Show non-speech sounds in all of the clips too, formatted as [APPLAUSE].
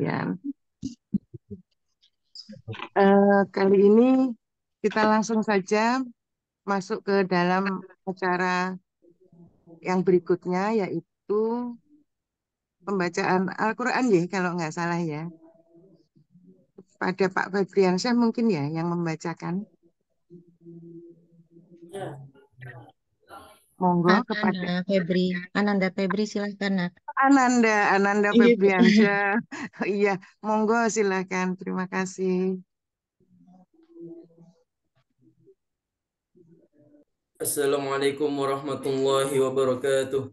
ya. Uh, kali ini kita langsung saja masuk ke dalam acara yang berikutnya yaitu pembacaan Al-Quran ya kalau nggak salah ya. Pada Pak Febriansyah mungkin ya yang membacakan. Ya. Monggo Ananda kepada Febri. Ananda Febri silahkan. Nak. Ananda, Ananda iya, Febriansyah. [LAUGHS] iya, monggo silahkan. Terima kasih. Assalamualaikum warahmatullahi wabarakatuh.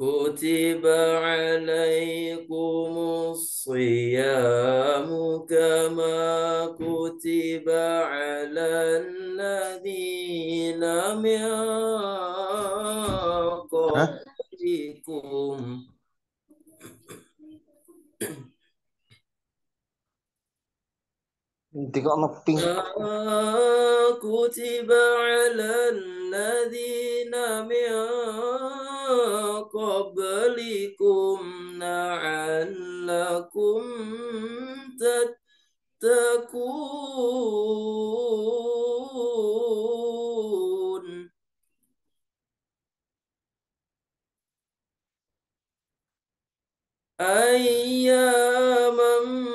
كتب عليكم الصيام كما كتب على الذين من قبلكم Nanti kok ngeping. Kutiba ala ladhina min qablikum na'allakum tattakun. Ayyaman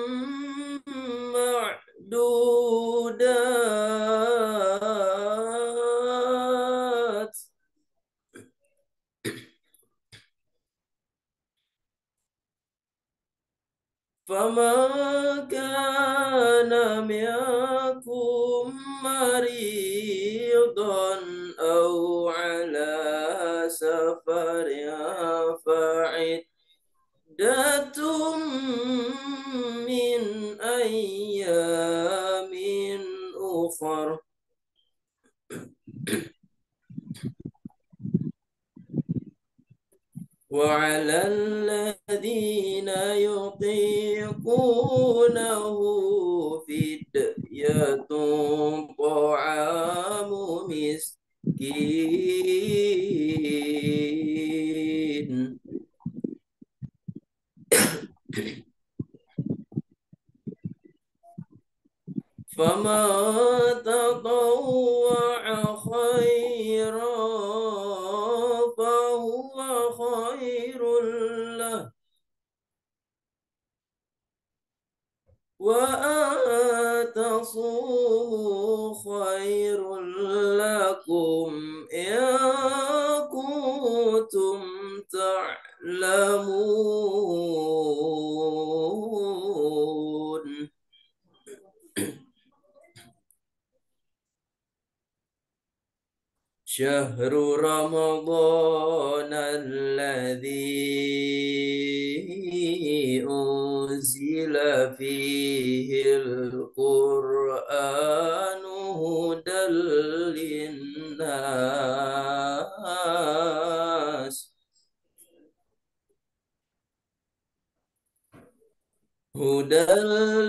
الممدودات فما كان منكم مريضا أو على سفر فعد من أيام أخر وعلى الذين يطيقونه فدية طعام مسكين فما تطوع خيرا فهو خير له وأن خير لكم إن كنتم تعلمون شهر رمضان الذي أنزل فيه القرآن هدى للناس هدى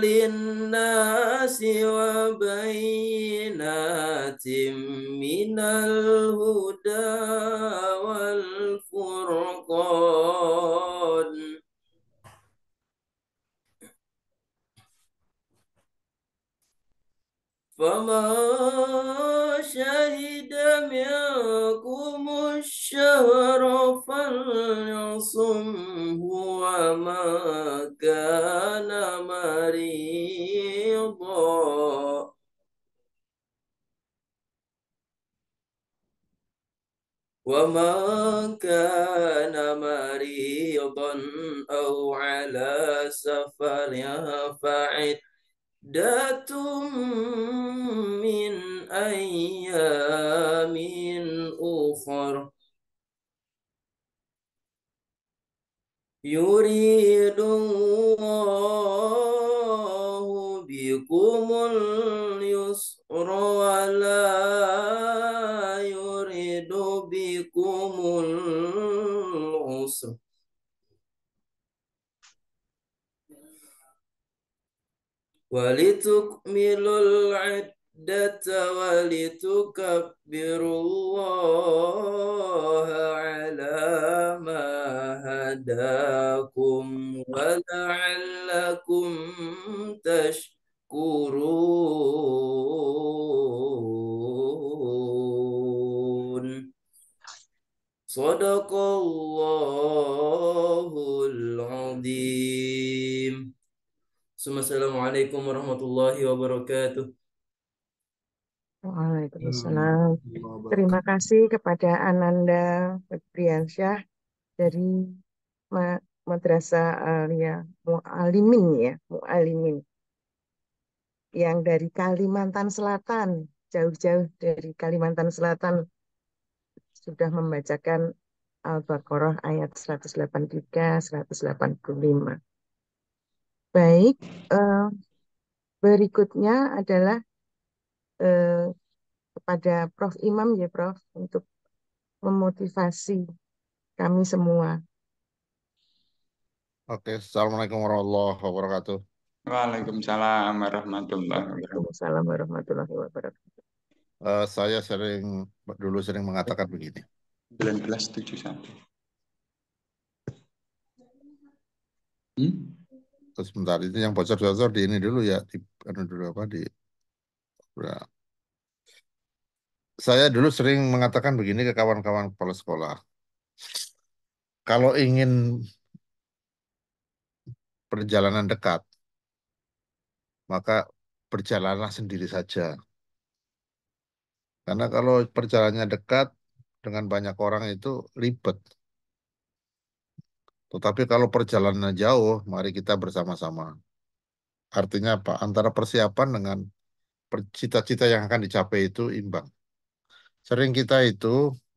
للناس وبينات من الهدى والفرقان فما شهد منكم الشهر فليصمه وما كان مريضا وما كان مريضا أو على سفر فعد datum min ayamin ukhur yuridu allahu bikumul yusra wa la yuridu bikumul usra ولتكملوا العدة ولتكبروا الله على ما هداكم ولعلكم تشكرون صدق الله العظيم Assalamualaikum warahmatullahi wabarakatuh. Waalaikumsalam. Terima kasih kepada Ananda Febriansyah dari Madrasah Alia Mu'alimin ya, Mu'alimin. Yang dari Kalimantan Selatan, jauh-jauh dari Kalimantan Selatan sudah membacakan Al-Baqarah ayat 183 185. Baik, uh, berikutnya adalah uh, kepada Prof. Imam ya Prof untuk memotivasi kami semua. Oke, Assalamualaikum warahmatullahi wabarakatuh. Waalaikumsalam warahmatullahi wabarakatuh. Waalaikumsalam warahmatullahi wabarakatuh. Uh, saya sering dulu sering mengatakan begini. 1971. Hmm? sebentar itu yang bocor-bocor di ini dulu ya di anu dulu apa di ya. saya dulu sering mengatakan begini ke kawan-kawan kepala sekolah kalau ingin perjalanan dekat maka berjalanlah sendiri saja karena kalau perjalanannya dekat dengan banyak orang itu ribet tetapi kalau perjalanan jauh, mari kita bersama-sama. Artinya apa? Antara persiapan dengan cita-cita yang akan dicapai itu imbang. Sering kita itu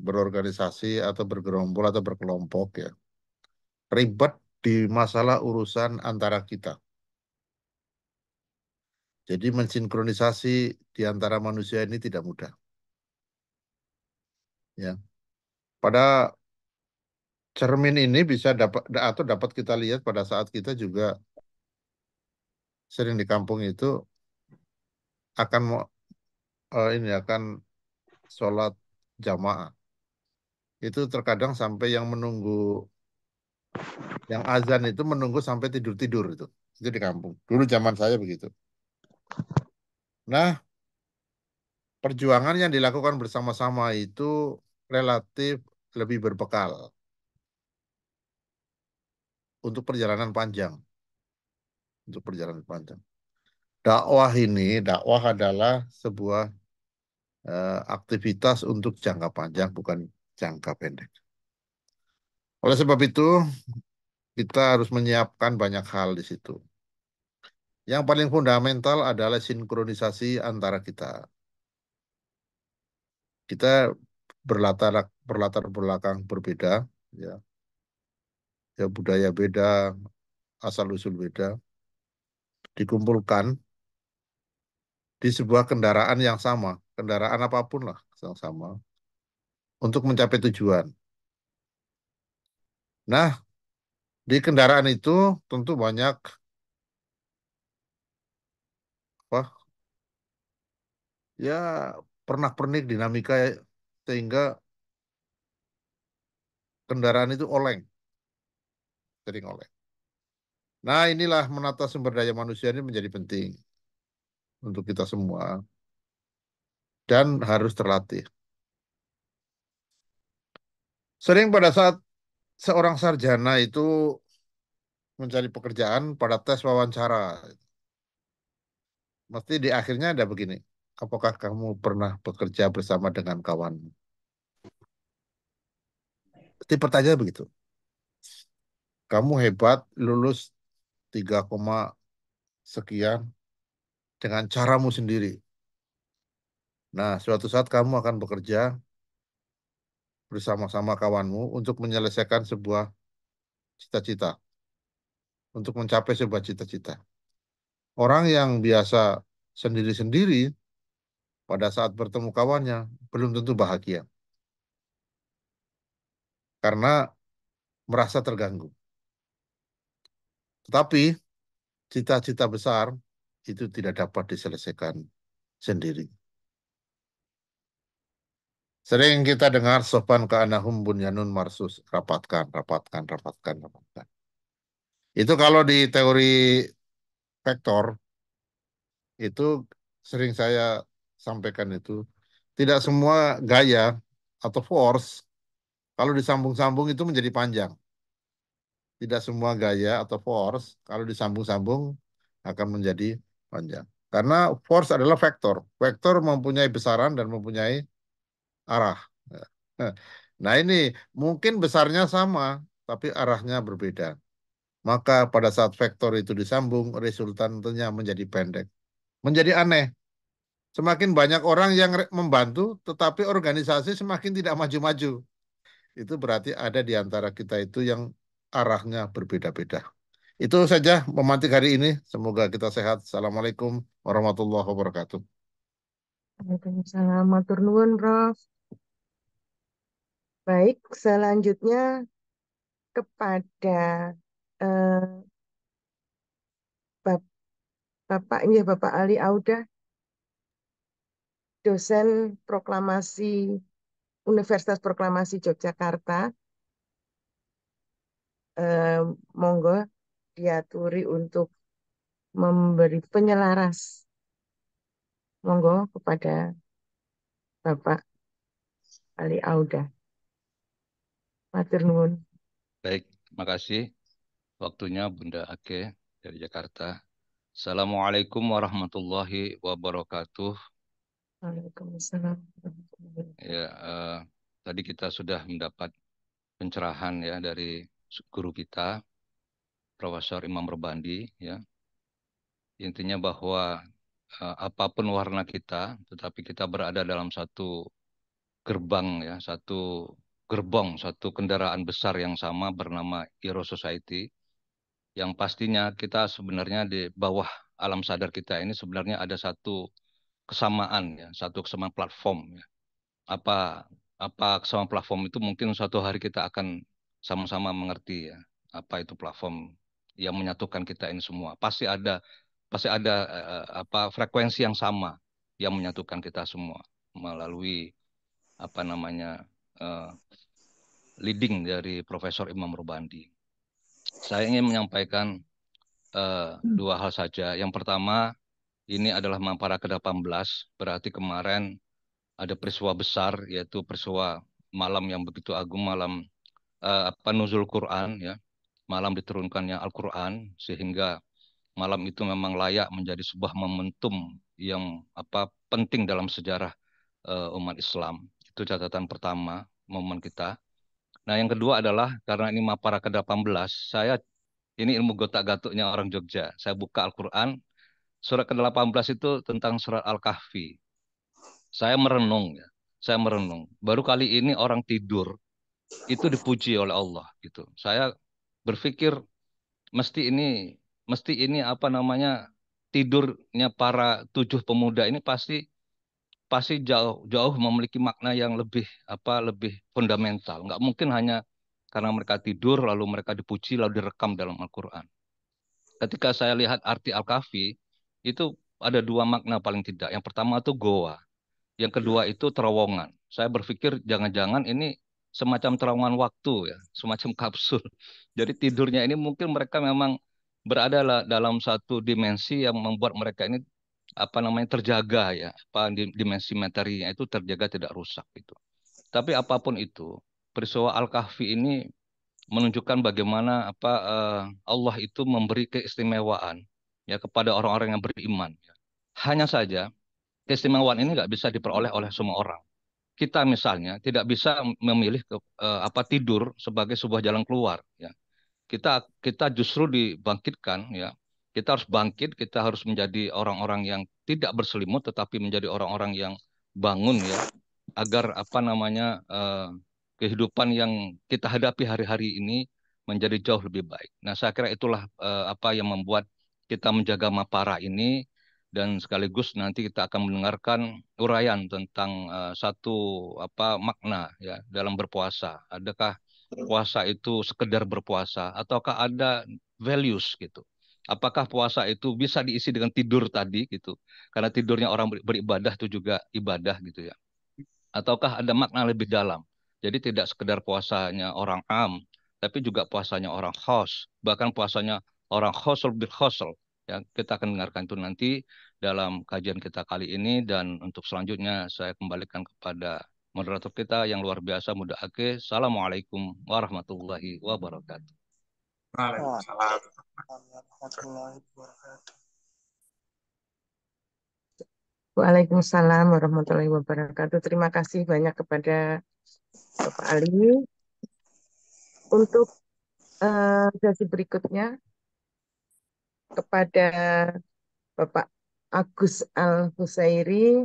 berorganisasi atau bergerombol atau berkelompok ya. Ribet di masalah urusan antara kita. Jadi mensinkronisasi di antara manusia ini tidak mudah. Ya. Pada cermin ini bisa dapat atau dapat kita lihat pada saat kita juga sering di kampung itu akan mau uh, ini akan sholat jamaah itu terkadang sampai yang menunggu yang azan itu menunggu sampai tidur tidur itu itu di kampung dulu zaman saya begitu nah perjuangan yang dilakukan bersama-sama itu relatif lebih berbekal untuk perjalanan panjang. Untuk perjalanan panjang. Dakwah ini, dakwah adalah sebuah uh, aktivitas untuk jangka panjang, bukan jangka pendek. Oleh sebab itu, kita harus menyiapkan banyak hal di situ. Yang paling fundamental adalah sinkronisasi antara kita. Kita berlatar berlatar belakang berbeda, ya ya budaya beda, asal usul beda, dikumpulkan di sebuah kendaraan yang sama, kendaraan apapun lah yang sama, untuk mencapai tujuan. Nah, di kendaraan itu tentu banyak apa ya pernak-pernik dinamika sehingga kendaraan itu oleng sering oleh. Nah inilah menata sumber daya manusia ini menjadi penting untuk kita semua dan harus terlatih. Sering pada saat seorang sarjana itu mencari pekerjaan pada tes wawancara, mesti di akhirnya ada begini. Apakah kamu pernah bekerja bersama dengan kawan? Seperti pertanyaan begitu kamu hebat lulus 3, sekian dengan caramu sendiri. Nah, suatu saat kamu akan bekerja bersama-sama kawanmu untuk menyelesaikan sebuah cita-cita, untuk mencapai sebuah cita-cita. Orang yang biasa sendiri-sendiri pada saat bertemu kawannya belum tentu bahagia karena merasa terganggu. Tetapi cita-cita besar itu tidak dapat diselesaikan sendiri. Sering kita dengar sopan ke anahum bunyanun marsus, rapatkan, rapatkan, rapatkan, rapatkan. Itu kalau di teori vektor, itu sering saya sampaikan itu, tidak semua gaya atau force, kalau disambung-sambung itu menjadi panjang tidak semua gaya atau force kalau disambung-sambung akan menjadi panjang. Karena force adalah vektor. Vektor mempunyai besaran dan mempunyai arah. Ya. [LAUGHS] Nah ini mungkin besarnya sama, tapi arahnya berbeda. Maka pada saat vektor itu disambung, tentunya menjadi pendek. Menjadi aneh. Semakin banyak orang yang membantu, tetapi organisasi semakin tidak maju-maju. Itu berarti ada di antara kita itu yang arahnya berbeda-beda. Itu saja pemantik hari ini. Semoga kita sehat. Assalamualaikum warahmatullahi wabarakatuh. Waalaikumsalam. Matur nuwun, Prof. Baik, selanjutnya kepada eh, Bap Bapak ini ya, Bapak Ali Auda, dosen proklamasi Universitas Proklamasi Yogyakarta eh, monggo diaturi untuk memberi penyelaras monggo kepada Bapak Ali Auda. Maturnuhun. Baik, terima kasih. Waktunya Bunda Ake dari Jakarta. Assalamualaikum warahmatullahi wabarakatuh. Waalaikumsalam. Ya, uh, tadi kita sudah mendapat pencerahan ya dari guru kita Profesor Imam Rebandi ya. Intinya bahwa uh, apapun warna kita tetapi kita berada dalam satu gerbang ya, satu gerbong, satu kendaraan besar yang sama bernama Hero Society yang pastinya kita sebenarnya di bawah alam sadar kita ini sebenarnya ada satu kesamaan ya, satu kesamaan platform ya. Apa apa kesamaan platform itu mungkin suatu hari kita akan sama-sama mengerti ya apa itu platform yang menyatukan kita ini semua. Pasti ada pasti ada eh, apa frekuensi yang sama yang menyatukan kita semua melalui apa namanya eh, leading dari Profesor Imam Rubandi. Saya ingin menyampaikan eh, hmm. dua hal saja. Yang pertama, ini adalah Mampara ke-18, berarti kemarin ada peristiwa besar yaitu peristiwa malam yang begitu agung malam uh, apa nuzul Quran ya malam diturunkannya Al-Quran sehingga malam itu memang layak menjadi sebuah momentum yang apa penting dalam sejarah uh, umat Islam itu catatan pertama momen kita nah yang kedua adalah karena ini mapara ke 18 saya ini ilmu gotak gatuknya orang Jogja saya buka Al-Quran surat ke 18 itu tentang surat Al-Kahfi saya merenung ya saya merenung baru kali ini orang tidur itu dipuji oleh Allah gitu. Saya berpikir mesti ini mesti ini apa namanya tidurnya para tujuh pemuda ini pasti pasti jauh jauh memiliki makna yang lebih apa lebih fundamental. Nggak mungkin hanya karena mereka tidur lalu mereka dipuji lalu direkam dalam Al-Qur'an. Ketika saya lihat arti Al-Kahfi itu ada dua makna paling tidak. Yang pertama itu goa. Yang kedua itu terowongan. Saya berpikir jangan-jangan ini semacam terowongan waktu ya, semacam kapsul. [LAUGHS] Jadi tidurnya ini mungkin mereka memang berada dalam satu dimensi yang membuat mereka ini apa namanya terjaga ya, apa dimensi materinya itu terjaga tidak rusak gitu. Tapi apapun itu, peristiwa Al-Kahfi ini menunjukkan bagaimana apa uh, Allah itu memberi keistimewaan ya kepada orang-orang yang beriman. Ya. Hanya saja keistimewaan ini nggak bisa diperoleh oleh semua orang kita misalnya tidak bisa memilih ke, eh, apa tidur sebagai sebuah jalan keluar ya kita kita justru dibangkitkan ya kita harus bangkit kita harus menjadi orang-orang yang tidak berselimut tetapi menjadi orang-orang yang bangun ya agar apa namanya eh, kehidupan yang kita hadapi hari-hari ini menjadi jauh lebih baik nah saya kira itulah eh, apa yang membuat kita menjaga Mapara ini dan sekaligus nanti kita akan mendengarkan uraian tentang uh, satu apa makna ya dalam berpuasa. Adakah hmm. puasa itu sekedar berpuasa ataukah ada values gitu? Apakah puasa itu bisa diisi dengan tidur tadi gitu? Karena tidurnya orang beribadah itu juga ibadah gitu ya. Ataukah ada makna lebih dalam? Jadi tidak sekedar puasanya orang am, tapi juga puasanya orang khos, bahkan puasanya orang khosul bil khosul Ya, kita akan dengarkan itu nanti dalam kajian kita kali ini dan untuk selanjutnya saya kembalikan kepada moderator kita yang luar biasa Muda Ake. Assalamualaikum warahmatullahi wabarakatuh. Waalaikumsalam warahmatullahi wabarakatuh. Waalaikumsalam warahmatullahi wabarakatuh. Terima kasih banyak kepada Bapak Ali. Untuk uh, sesi berikutnya kepada Bapak Agus Al Husairi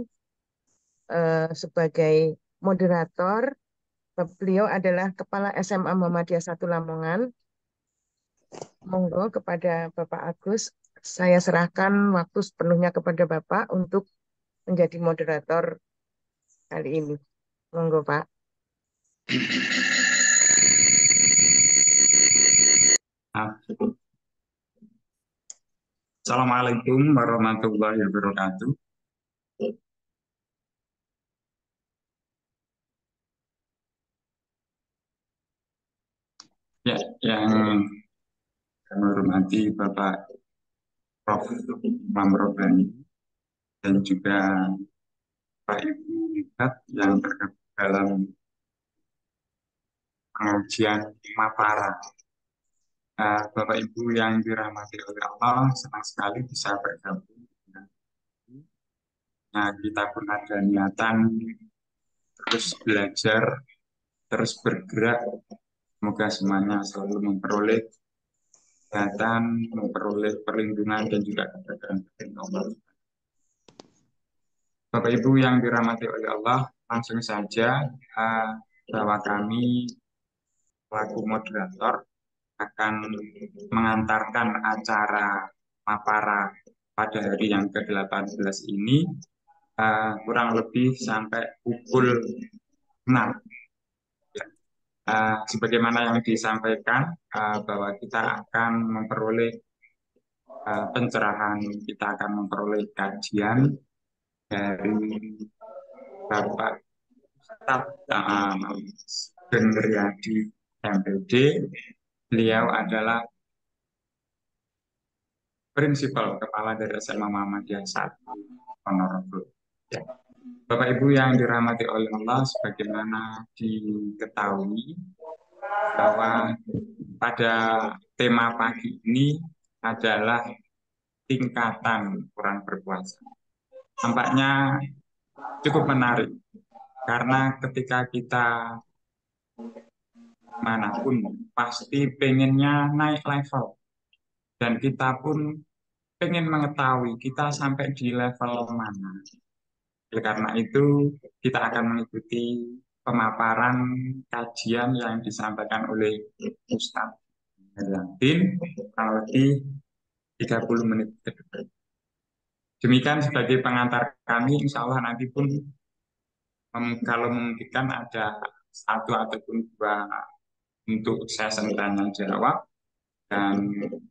eh, sebagai moderator. Beliau adalah Kepala SMA Muhammadiyah 1 Lamongan. Monggo kepada Bapak Agus, saya serahkan waktu sepenuhnya kepada Bapak untuk menjadi moderator kali ini. Monggo Pak. Ah. Assalamualaikum warahmatullahi wabarakatuh. Ya, yang kami hormati Bapak Prof. Imam dan juga Pak Ibu Nikat yang tergabung dalam pengujian Mapara Uh, Bapak Ibu yang dirahmati oleh Allah, senang sekali bisa bergabung nah, kita pun ada niatan terus belajar, terus bergerak. Semoga semuanya selalu memperoleh kesehatan, memperoleh perlindungan dan juga keberadaan Allah. Bapak Ibu yang dirahmati oleh Allah, langsung saja uh, bahwa kami laku moderator akan mengantarkan acara Mapara pada hari yang ke-18 ini uh, kurang lebih sampai pukul 6. Uh, eh, sebagaimana yang disampaikan uh, bahwa kita akan memperoleh uh, pencerahan, kita akan memperoleh kajian dari Bapak Ustadz uh, Gendriadi MPD Beliau adalah prinsipal kepala dari SMA Muhammadiyah saat Ponorogo. Ya. Bapak Ibu yang dirahmati oleh Allah, sebagaimana diketahui bahwa pada tema pagi ini adalah tingkatan kurang berpuasa. Tampaknya cukup menarik karena ketika kita manapun pasti pengennya naik level dan kita pun pengen mengetahui kita sampai di level mana. Oleh karena itu, kita akan mengikuti pemaparan kajian yang disampaikan oleh Ustaz tim kurang lebih 30 menit ke depan. Demikian sebagai pengantar kami, insya Allah nanti pun kalau memungkinkan ada satu ataupun dua untuk saya sengkana jawab dan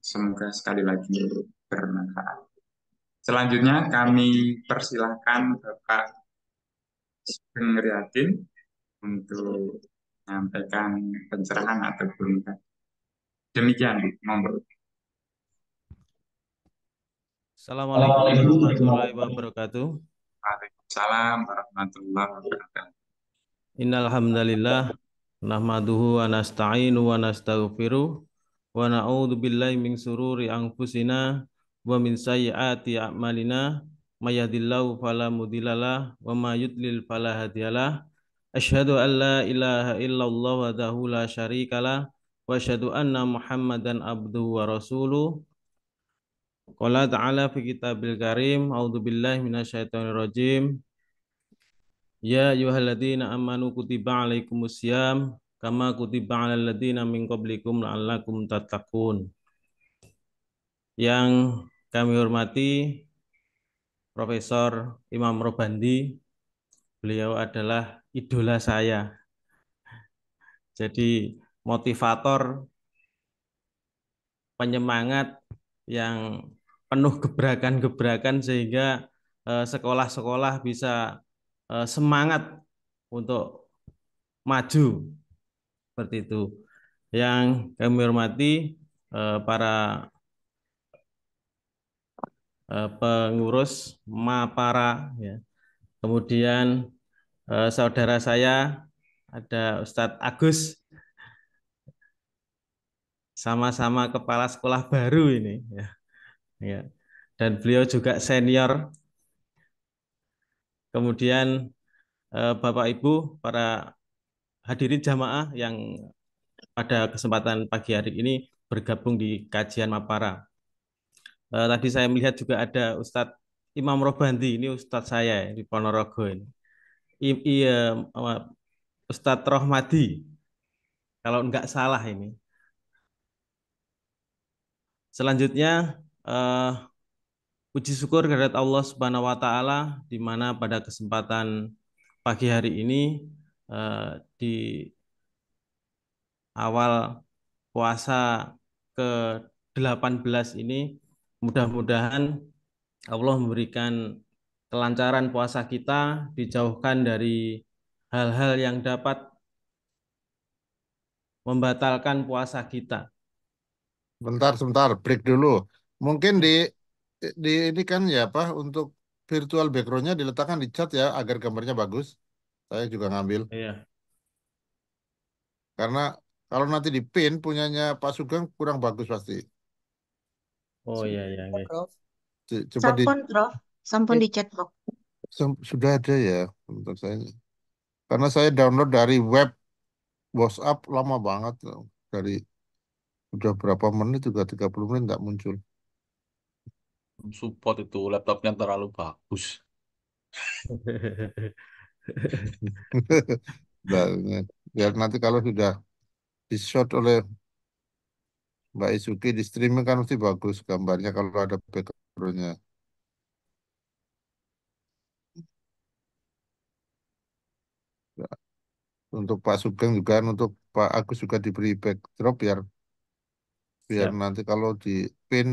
semoga sekali lagi bermanfaat. Selanjutnya kami persilahkan Bapak Sugeng untuk menyampaikan pencerahan atau bungkan. Demikian, monggo. Assalamualaikum warahmatullahi wabarakatuh. Waalaikumsalam warahmatullahi wabarakatuh. Innalhamdulillah nahmaduhu wa nasta'inu wa nastaghfiruh wa na'udzu billahi min sururi anfusina wa min sayyiati a'malina may yahdihillahu fala mudhillalah wa may yudlil fala hadiyalah asyhadu an la ilaha illallah wahdahu la syarikalah wa asyhadu anna muhammadan abduhu wa rasuluh Qala ta'ala fi kitabil karim, A'udhu billahi minasyaitanirrojim Ya ayyuhalladzina amanu kutiba alaikumusiyam kama kutiba alal ladzina min qablikum la'allakum tattaqun. Yang kami hormati Profesor Imam Robandi, beliau adalah idola saya. Jadi motivator penyemangat yang penuh gebrakan-gebrakan sehingga eh, sekolah-sekolah bisa Eh, semangat untuk maju seperti itu. Yang kami hormati eh, para eh, pengurus Mapara ya. Kemudian saudara saya ada Ustadz Agus sama-sama kepala sekolah baru ini ya. ya. Dan beliau juga senior kemudian eh, Bapak Ibu, para hadirin jamaah yang pada kesempatan pagi hari ini bergabung di kajian Mapara. Eh, tadi saya melihat juga ada Ustadz Imam Robandi, ini Ustadz saya ya, di Ponorogo ini. I, i, eh, Ustadz Rohmadi, kalau enggak salah ini. Selanjutnya, Puji syukur kehadirat Allah Subhanahu wa taala di mana pada kesempatan pagi hari ini eh, di awal puasa ke-18 ini mudah-mudahan Allah memberikan kelancaran puasa kita, dijauhkan dari hal-hal yang dapat membatalkan puasa kita. Bentar, sebentar, break dulu. Mungkin di di ini kan ya apa untuk virtual backgroundnya diletakkan di chat ya agar gambarnya bagus. Saya juga ngambil. Iya. Karena kalau nanti di pin punyanya Pak Sugeng kurang bagus pasti. Oh iya iya. iya. Coba di Sampun, Sampun iya. di chat Sudah ada ya untuk saya. Karena saya download dari web WhatsApp lama banget dari udah berapa menit juga 30 menit nggak muncul support itu laptopnya terlalu bagus. [LAUGHS] nah, ya nanti kalau sudah di shot oleh Mbak Isuki di streaming kan mesti bagus gambarnya kalau ada backgroundnya. Ya, untuk Pak Sugeng juga, untuk Pak Agus juga diberi backdrop biar biar nanti kalau di pin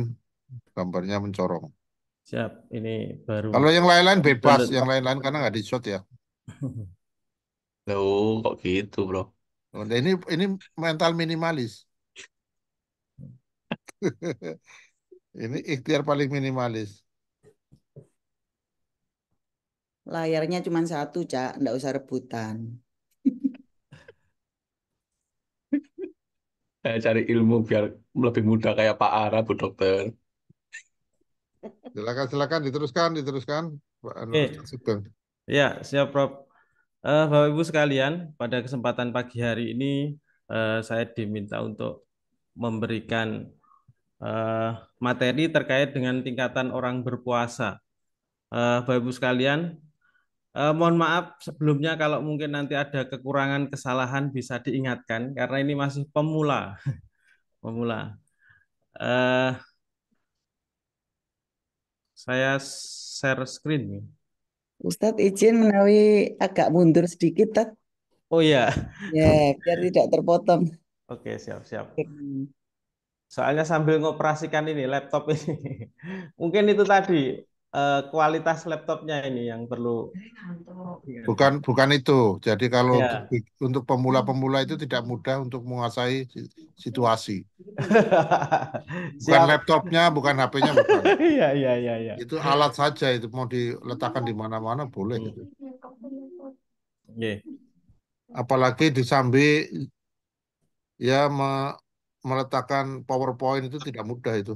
gambarnya mencorong. Siap, ini baru. Kalau yang lain-lain bebas, yang lain-lain karena nggak di shot ya. [LAUGHS] Loh, kok gitu, bro? Oh, ini ini mental minimalis. [LAUGHS] ini ikhtiar paling minimalis. Layarnya cuma satu, Cak. Nggak usah rebutan. [LAUGHS] Saya cari ilmu biar lebih mudah kayak Pak Ara, Bu Dokter. Silakan silakan diteruskan diteruskan Pak okay. Ya, siap Prof. Uh, Bapak Ibu sekalian, pada kesempatan pagi hari ini uh, saya diminta untuk memberikan uh, materi terkait dengan tingkatan orang berpuasa. Uh, Bapak Ibu sekalian, uh, mohon maaf sebelumnya kalau mungkin nanti ada kekurangan kesalahan bisa diingatkan karena ini masih pemula, [LAUGHS] pemula. uh, saya share screen nih. Ustadz izin menawi agak mundur sedikit, Tat. Oh iya. Ya, biar tidak terpotong. Oke, siap-siap. Soalnya sambil ngoperasikan ini laptop ini. [LAUGHS] Mungkin itu tadi uh, kualitas laptopnya ini yang perlu. Iya. Bukan bukan itu. Jadi kalau ya. untuk pemula-pemula itu tidak mudah untuk menguasai situasi. [LAUGHS] bukan laptopnya, bukan HP-nya, [LAUGHS] Iya iya iya. Ya. Itu alat saja itu mau diletakkan di mana-mana boleh. Hmm. Gitu. Iya. Apalagi disambi ya meletakkan PowerPoint itu tidak mudah itu.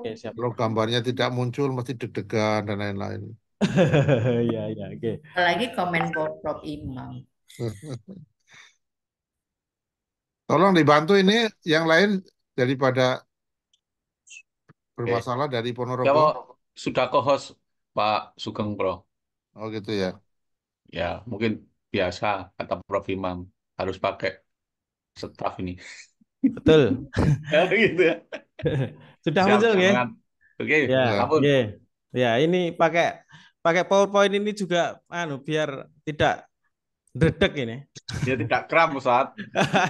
Gitu. Oke, siap. Kalau gambarnya tidak muncul mesti deg-degan dan lain-lain. [LAUGHS] Ya ya oke. Lagi komen Prof Imam. [LAUGHS] Tolong dibantu ini yang lain daripada bermasalah dari Ponorogo. Ya, sudah co-host Pak Sugeng Pro. Oh gitu ya. Ya, mungkin biasa kata Prof Imam harus pakai staff ini. Betul. ya, [LAUGHS] gitu ya. Sudah siap, muncul ya? Oke. Ya, Oke. ya, ini pakai pakai PowerPoint ini juga anu biar tidak dedek ini. [LAUGHS] Ya tidak kram saat.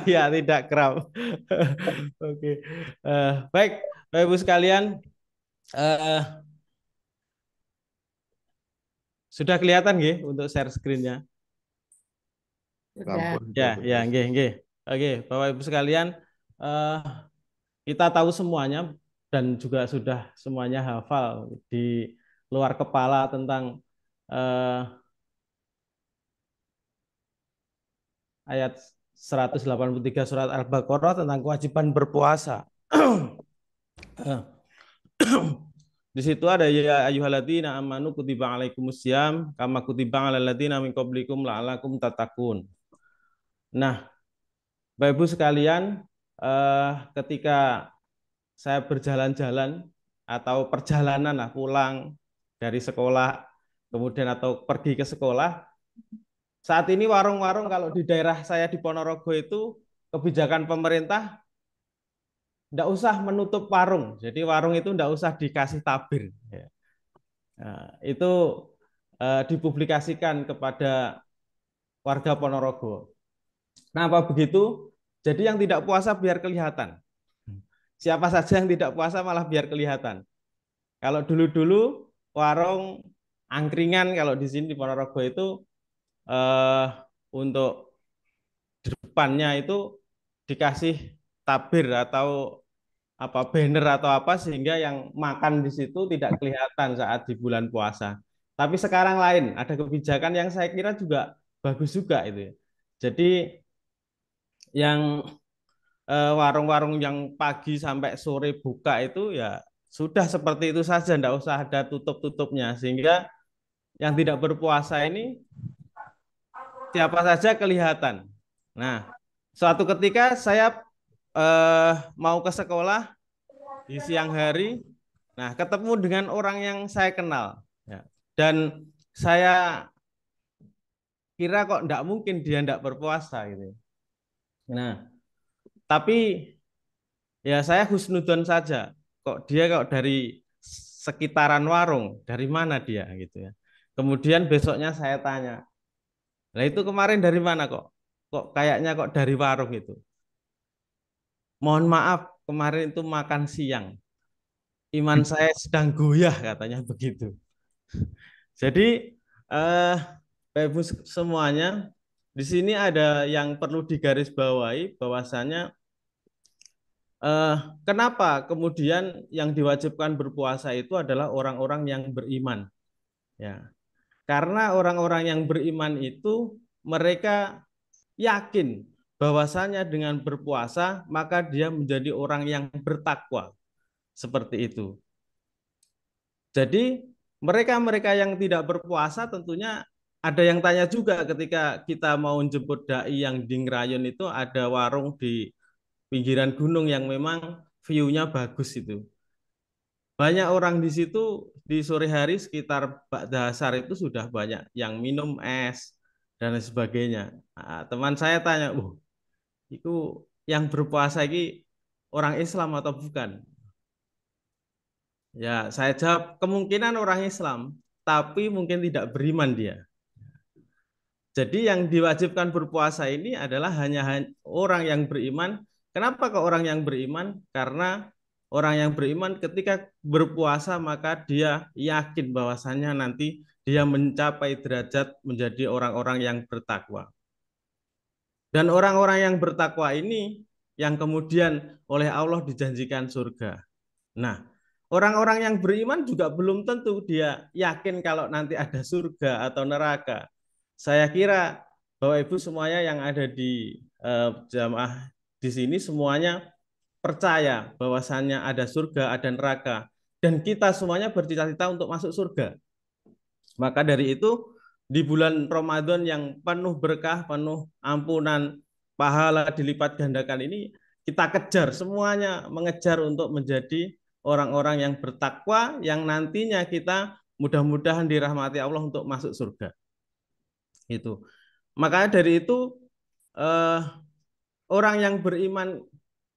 ya tidak kram. Oke. Uh, baik, Bapak Ibu sekalian, uh, sudah kelihatan nggih untuk share screen-nya? Sudah. Ya, ya, nggih, nggih. Oke, Bapak Ibu sekalian, uh, kita tahu semuanya dan juga sudah semuanya hafal di luar kepala tentang eh, ayat 183 surat Al-Baqarah tentang kewajiban berpuasa. [CLEARS THROAT] Di situ ada ya ayyuhalladzina amanu kutiba alaikumusiyam kama kutiba alal ladzina min qablikum la'allakum tatakun. Nah, Bapak Ibu sekalian, eh, ketika saya berjalan-jalan atau perjalanan lah pulang dari sekolah kemudian atau pergi ke sekolah saat ini warung-warung kalau di daerah saya di Ponorogo itu kebijakan pemerintah tidak usah menutup warung jadi warung itu tidak usah dikasih tabir ya. nah, itu eh, dipublikasikan kepada warga Ponorogo nah apa begitu jadi yang tidak puasa biar kelihatan Siapa saja yang tidak puasa malah biar kelihatan. Kalau dulu-dulu warung angkringan kalau di sini di Ponorogo itu eh, untuk depannya itu dikasih tabir atau apa banner atau apa sehingga yang makan di situ tidak kelihatan saat di bulan puasa. Tapi sekarang lain, ada kebijakan yang saya kira juga bagus juga itu. Ya. Jadi yang Eh, warung-warung yang pagi sampai sore buka itu ya sudah seperti itu saja, tidak usah ada tutup-tutupnya. Sehingga yang tidak berpuasa ini siapa saja kelihatan. Nah, suatu ketika saya eh, mau ke sekolah di siang hari, nah ketemu dengan orang yang saya kenal. Ya. Dan saya kira kok tidak mungkin dia tidak berpuasa gitu. Nah, tapi ya saya husnudon saja. Kok dia kok dari sekitaran warung, dari mana dia gitu ya. Kemudian besoknya saya tanya, nah itu kemarin dari mana kok? Kok kayaknya kok dari warung itu? Mohon maaf, kemarin itu makan siang. Iman hmm. saya sedang goyah katanya begitu. [LAUGHS] Jadi eh, Bapak Ibu semuanya di sini ada yang perlu digarisbawahi bahwasannya eh, kenapa kemudian yang diwajibkan berpuasa itu adalah orang-orang yang beriman. Ya. Karena orang-orang yang beriman itu mereka yakin bahwasanya dengan berpuasa maka dia menjadi orang yang bertakwa. Seperti itu. Jadi mereka-mereka yang tidak berpuasa tentunya ada yang tanya juga ketika kita mau jemput dai yang di Ngerayun itu ada warung di pinggiran gunung yang memang view-nya bagus itu. Banyak orang di situ di sore hari sekitar bak dasar itu sudah banyak yang minum es dan sebagainya. Nah, teman saya tanya, "Uh, itu yang berpuasa ini orang Islam atau bukan?" Ya, saya jawab kemungkinan orang Islam, tapi mungkin tidak beriman dia. Jadi yang diwajibkan berpuasa ini adalah hanya orang yang beriman. Kenapa ke orang yang beriman? Karena orang yang beriman ketika berpuasa maka dia yakin bahwasannya nanti dia mencapai derajat menjadi orang-orang yang bertakwa. Dan orang-orang yang bertakwa ini yang kemudian oleh Allah dijanjikan surga. Nah, orang-orang yang beriman juga belum tentu dia yakin kalau nanti ada surga atau neraka. Saya kira Bapak Ibu semuanya yang ada di uh, jamaah di sini semuanya percaya bahwasannya ada surga, ada neraka dan kita semuanya bercita-cita untuk masuk surga. Maka dari itu di bulan Ramadan yang penuh berkah, penuh ampunan, pahala dilipat gandakan ini kita kejar semuanya mengejar untuk menjadi orang-orang yang bertakwa yang nantinya kita mudah-mudahan dirahmati Allah untuk masuk surga itu makanya dari itu eh, orang yang beriman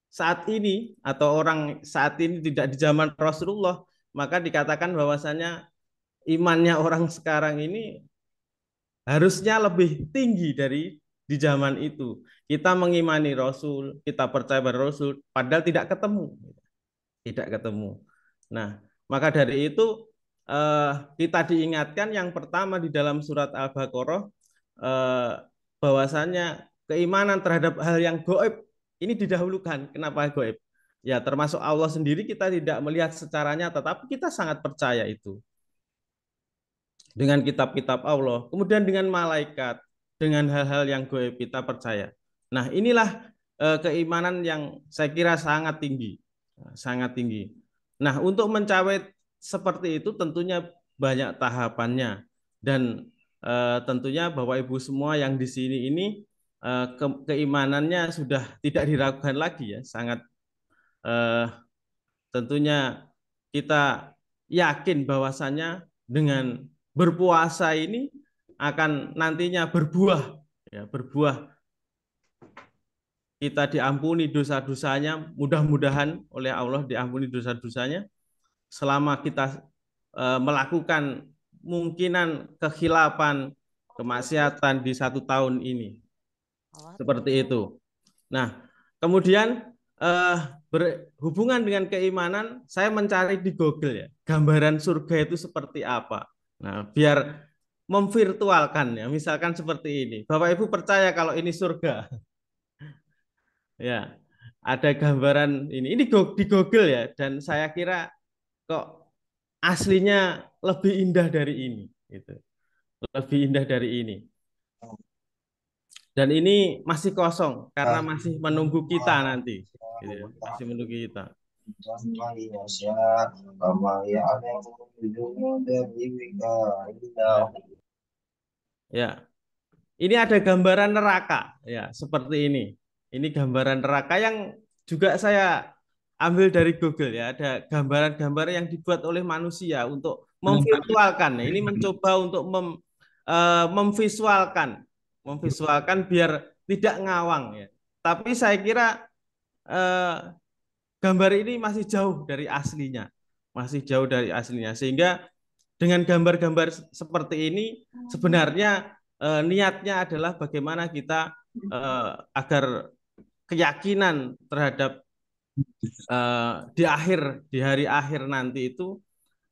saat ini atau orang saat ini tidak di zaman Rasulullah maka dikatakan bahwasanya imannya orang [LAUGHS] sekarang ini harusnya lebih tinggi dari di zaman itu. Kita mengimani Rasul, kita percaya pada Rasul, padahal tidak ketemu. Tidak ketemu. Nah, maka dari itu eh, kita diingatkan yang pertama di dalam surat Al-Baqarah Eh, bahwasannya keimanan terhadap hal yang goib ini didahulukan. Kenapa goib? Ya termasuk Allah sendiri kita tidak melihat secara nyata, tapi kita sangat percaya itu. Dengan kitab-kitab Allah, kemudian dengan malaikat, dengan hal-hal yang goib kita percaya. Nah inilah eh, keimanan yang saya kira sangat tinggi, sangat tinggi. Nah untuk mencapai seperti itu tentunya banyak tahapannya dan Eh, tentunya Bapak Ibu semua yang di sini ini eh, ke keimanannya sudah tidak diragukan lagi ya, sangat uh, tentunya kita yakin bahwasannya dengan berpuasa ini akan nantinya berbuah ya, berbuah kita diampuni dosa-dosanya, mudah-mudahan oleh Allah diampuni dosa-dosanya selama kita melakukan kemungkinan kekhilafan kemaksiatan di satu tahun ini seperti itu. Nah, kemudian eh, berhubungan dengan keimanan, saya mencari di Google ya gambaran surga itu seperti apa. Nah, biar memvirtualkan ya, misalkan seperti ini. Bapak Ibu percaya kalau ini surga? [LAUGHS] ya, ada gambaran ini. Ini di Google ya, dan saya kira kok aslinya lebih indah dari ini gitu lebih indah dari ini dan ini masih kosong karena ah. masih menunggu kita ah. nanti gitu, ya. ah. masih menunggu kita ya ini ada gambaran neraka ya seperti ini ini gambaran neraka yang juga saya ambil dari Google ya ada gambaran-gambaran yang dibuat oleh manusia untuk memvisualkan nah, Ini hmm. mencoba untuk mem, uh, memvisualkan, memvisualkan biar tidak ngawang ya. Tapi saya kira uh, gambar ini masih jauh dari aslinya, masih jauh dari aslinya. Sehingga dengan gambar-gambar seperti ini sebenarnya uh, niatnya adalah bagaimana kita uh, agar keyakinan terhadap uh, di akhir di hari akhir nanti itu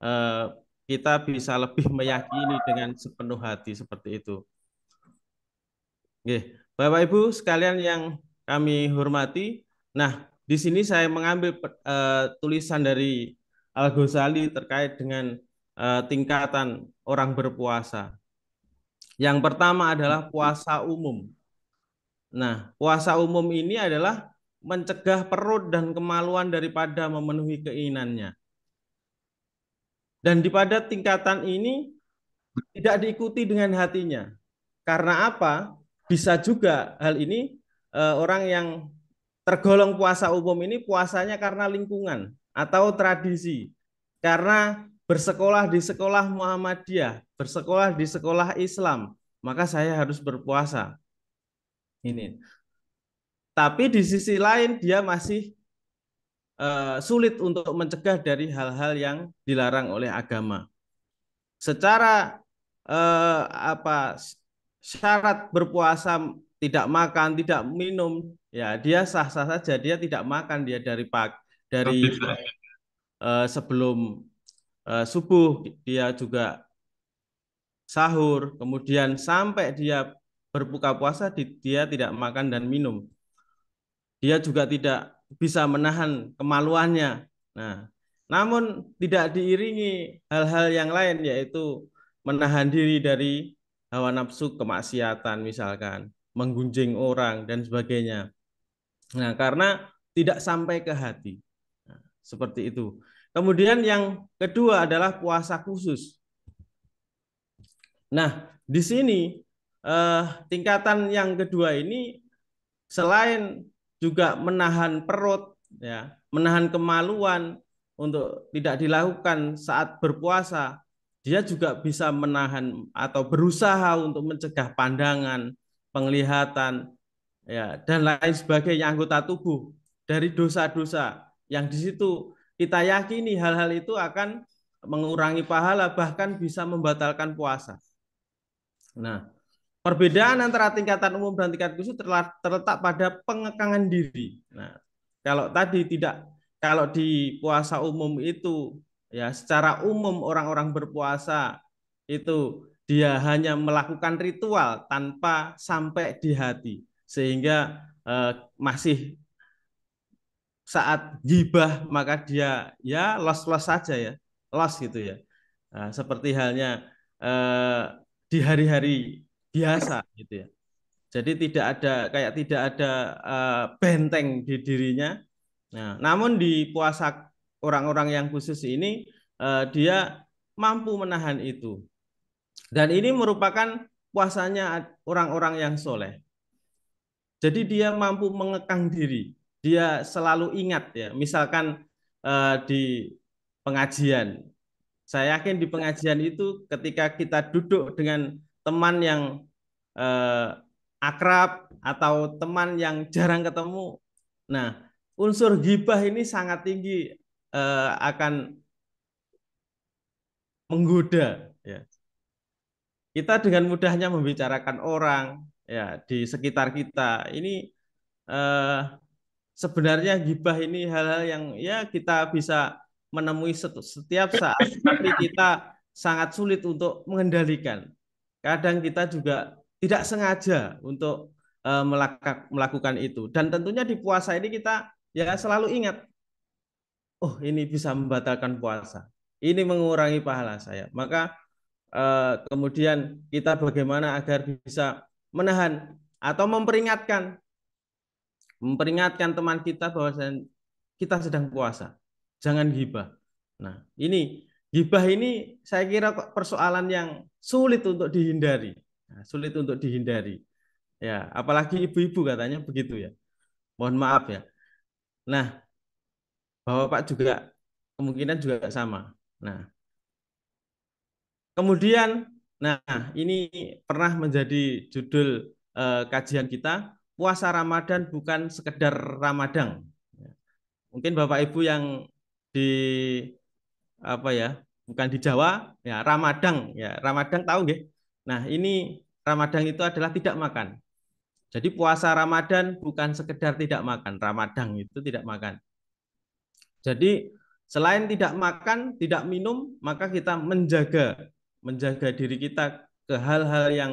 uh, kita bisa lebih meyakini dengan sepenuh hati seperti itu. Bapak Ibu sekalian yang kami hormati, nah di sini saya mengambil uh, tulisan dari Al Ghazali terkait dengan uh, tingkatan orang berpuasa. Yang pertama adalah puasa umum. Nah, puasa umum ini adalah mencegah perut dan kemaluan daripada memenuhi keinginannya. Dan di pada tingkatan ini tidak diikuti dengan hatinya. Karena apa? Bisa juga hal ini eh, orang yang tergolong puasa umum ini puasanya karena lingkungan atau tradisi. Karena bersekolah di sekolah Muhammadiyah, bersekolah di sekolah Islam, maka saya harus berpuasa. Ini. Tapi di sisi lain dia masih Eh, sulit untuk mencegah dari hal-hal yang dilarang oleh agama. Secara eh, apa syarat berpuasa tidak makan, tidak minum, ya dia sah-sah saja dia tidak makan dia dari pak dari eh, sebelum eh, subuh dia juga sahur, kemudian sampai dia berbuka puasa dia tidak makan dan minum. Dia juga tidak bisa menahan kemaluannya. Nah, namun tidak diiringi hal-hal yang lain yaitu menahan diri dari hawa nafsu kemaksiatan misalkan, menggunjing orang dan sebagainya. Nah, karena tidak sampai ke hati. Nah, seperti itu. Kemudian yang kedua adalah puasa khusus. Nah, di sini eh, tingkatan yang kedua ini selain juga menahan perut ya, menahan kemaluan untuk tidak dilakukan saat berpuasa. Dia juga bisa menahan atau berusaha untuk mencegah pandangan, penglihatan ya dan lain sebagainya anggota tubuh dari dosa-dosa yang di situ kita yakini hal-hal itu akan mengurangi pahala bahkan bisa membatalkan puasa. Nah, Perbedaan antara tingkatan umum dan tingkat khusus terletak pada pengekangan diri. Nah, kalau tadi tidak kalau di puasa umum itu ya secara umum orang-orang berpuasa itu dia hanya melakukan ritual tanpa sampai di hati sehingga eh, masih saat gibah maka dia ya los los saja ya los gitu ya nah, seperti halnya eh, di hari-hari biasa gitu ya. Jadi tidak ada kayak tidak ada uh, benteng di dirinya. Nah, namun di puasa orang-orang yang khusus ini uh, dia mampu menahan itu. Dan ini merupakan puasanya orang-orang yang soleh. Jadi dia mampu mengekang diri. Dia selalu ingat ya. Misalkan uh, di pengajian, saya yakin di pengajian itu ketika kita duduk dengan teman yang eh, akrab atau teman yang jarang ketemu. Nah, unsur gibah ini sangat tinggi eh, akan menggoda. Ya. Kita dengan mudahnya membicarakan orang ya di sekitar kita. Ini eh, sebenarnya gibah ini hal-hal yang ya kita bisa menemui setiap saat, tapi kita sangat sulit untuk mengendalikan kadang kita juga tidak sengaja untuk eh, melakukan itu. Dan tentunya di puasa ini kita ya selalu ingat, oh ini bisa membatalkan puasa, ini mengurangi pahala saya. Maka eh, kemudian kita bagaimana agar bisa menahan atau memperingatkan, memperingatkan teman kita bahwa kita sedang puasa, jangan hibah. Nah ini Gibah ini saya kira persoalan yang sulit untuk dihindari. Nah, sulit untuk dihindari. Ya, apalagi ibu-ibu katanya begitu ya. Mohon maaf ya. Nah, Bapak juga kemungkinan juga sama. Nah, kemudian nah ini pernah menjadi judul eh, kajian kita puasa Ramadan bukan sekedar Ramadan. Ya. Mungkin Bapak Ibu yang di apa ya bukan di Jawa ya Ramadang ya Ramadang tahu nggih nah ini Ramadang itu adalah tidak makan jadi puasa Ramadan bukan sekedar tidak makan Ramadang itu tidak makan jadi selain tidak makan tidak minum maka kita menjaga menjaga diri kita ke hal-hal yang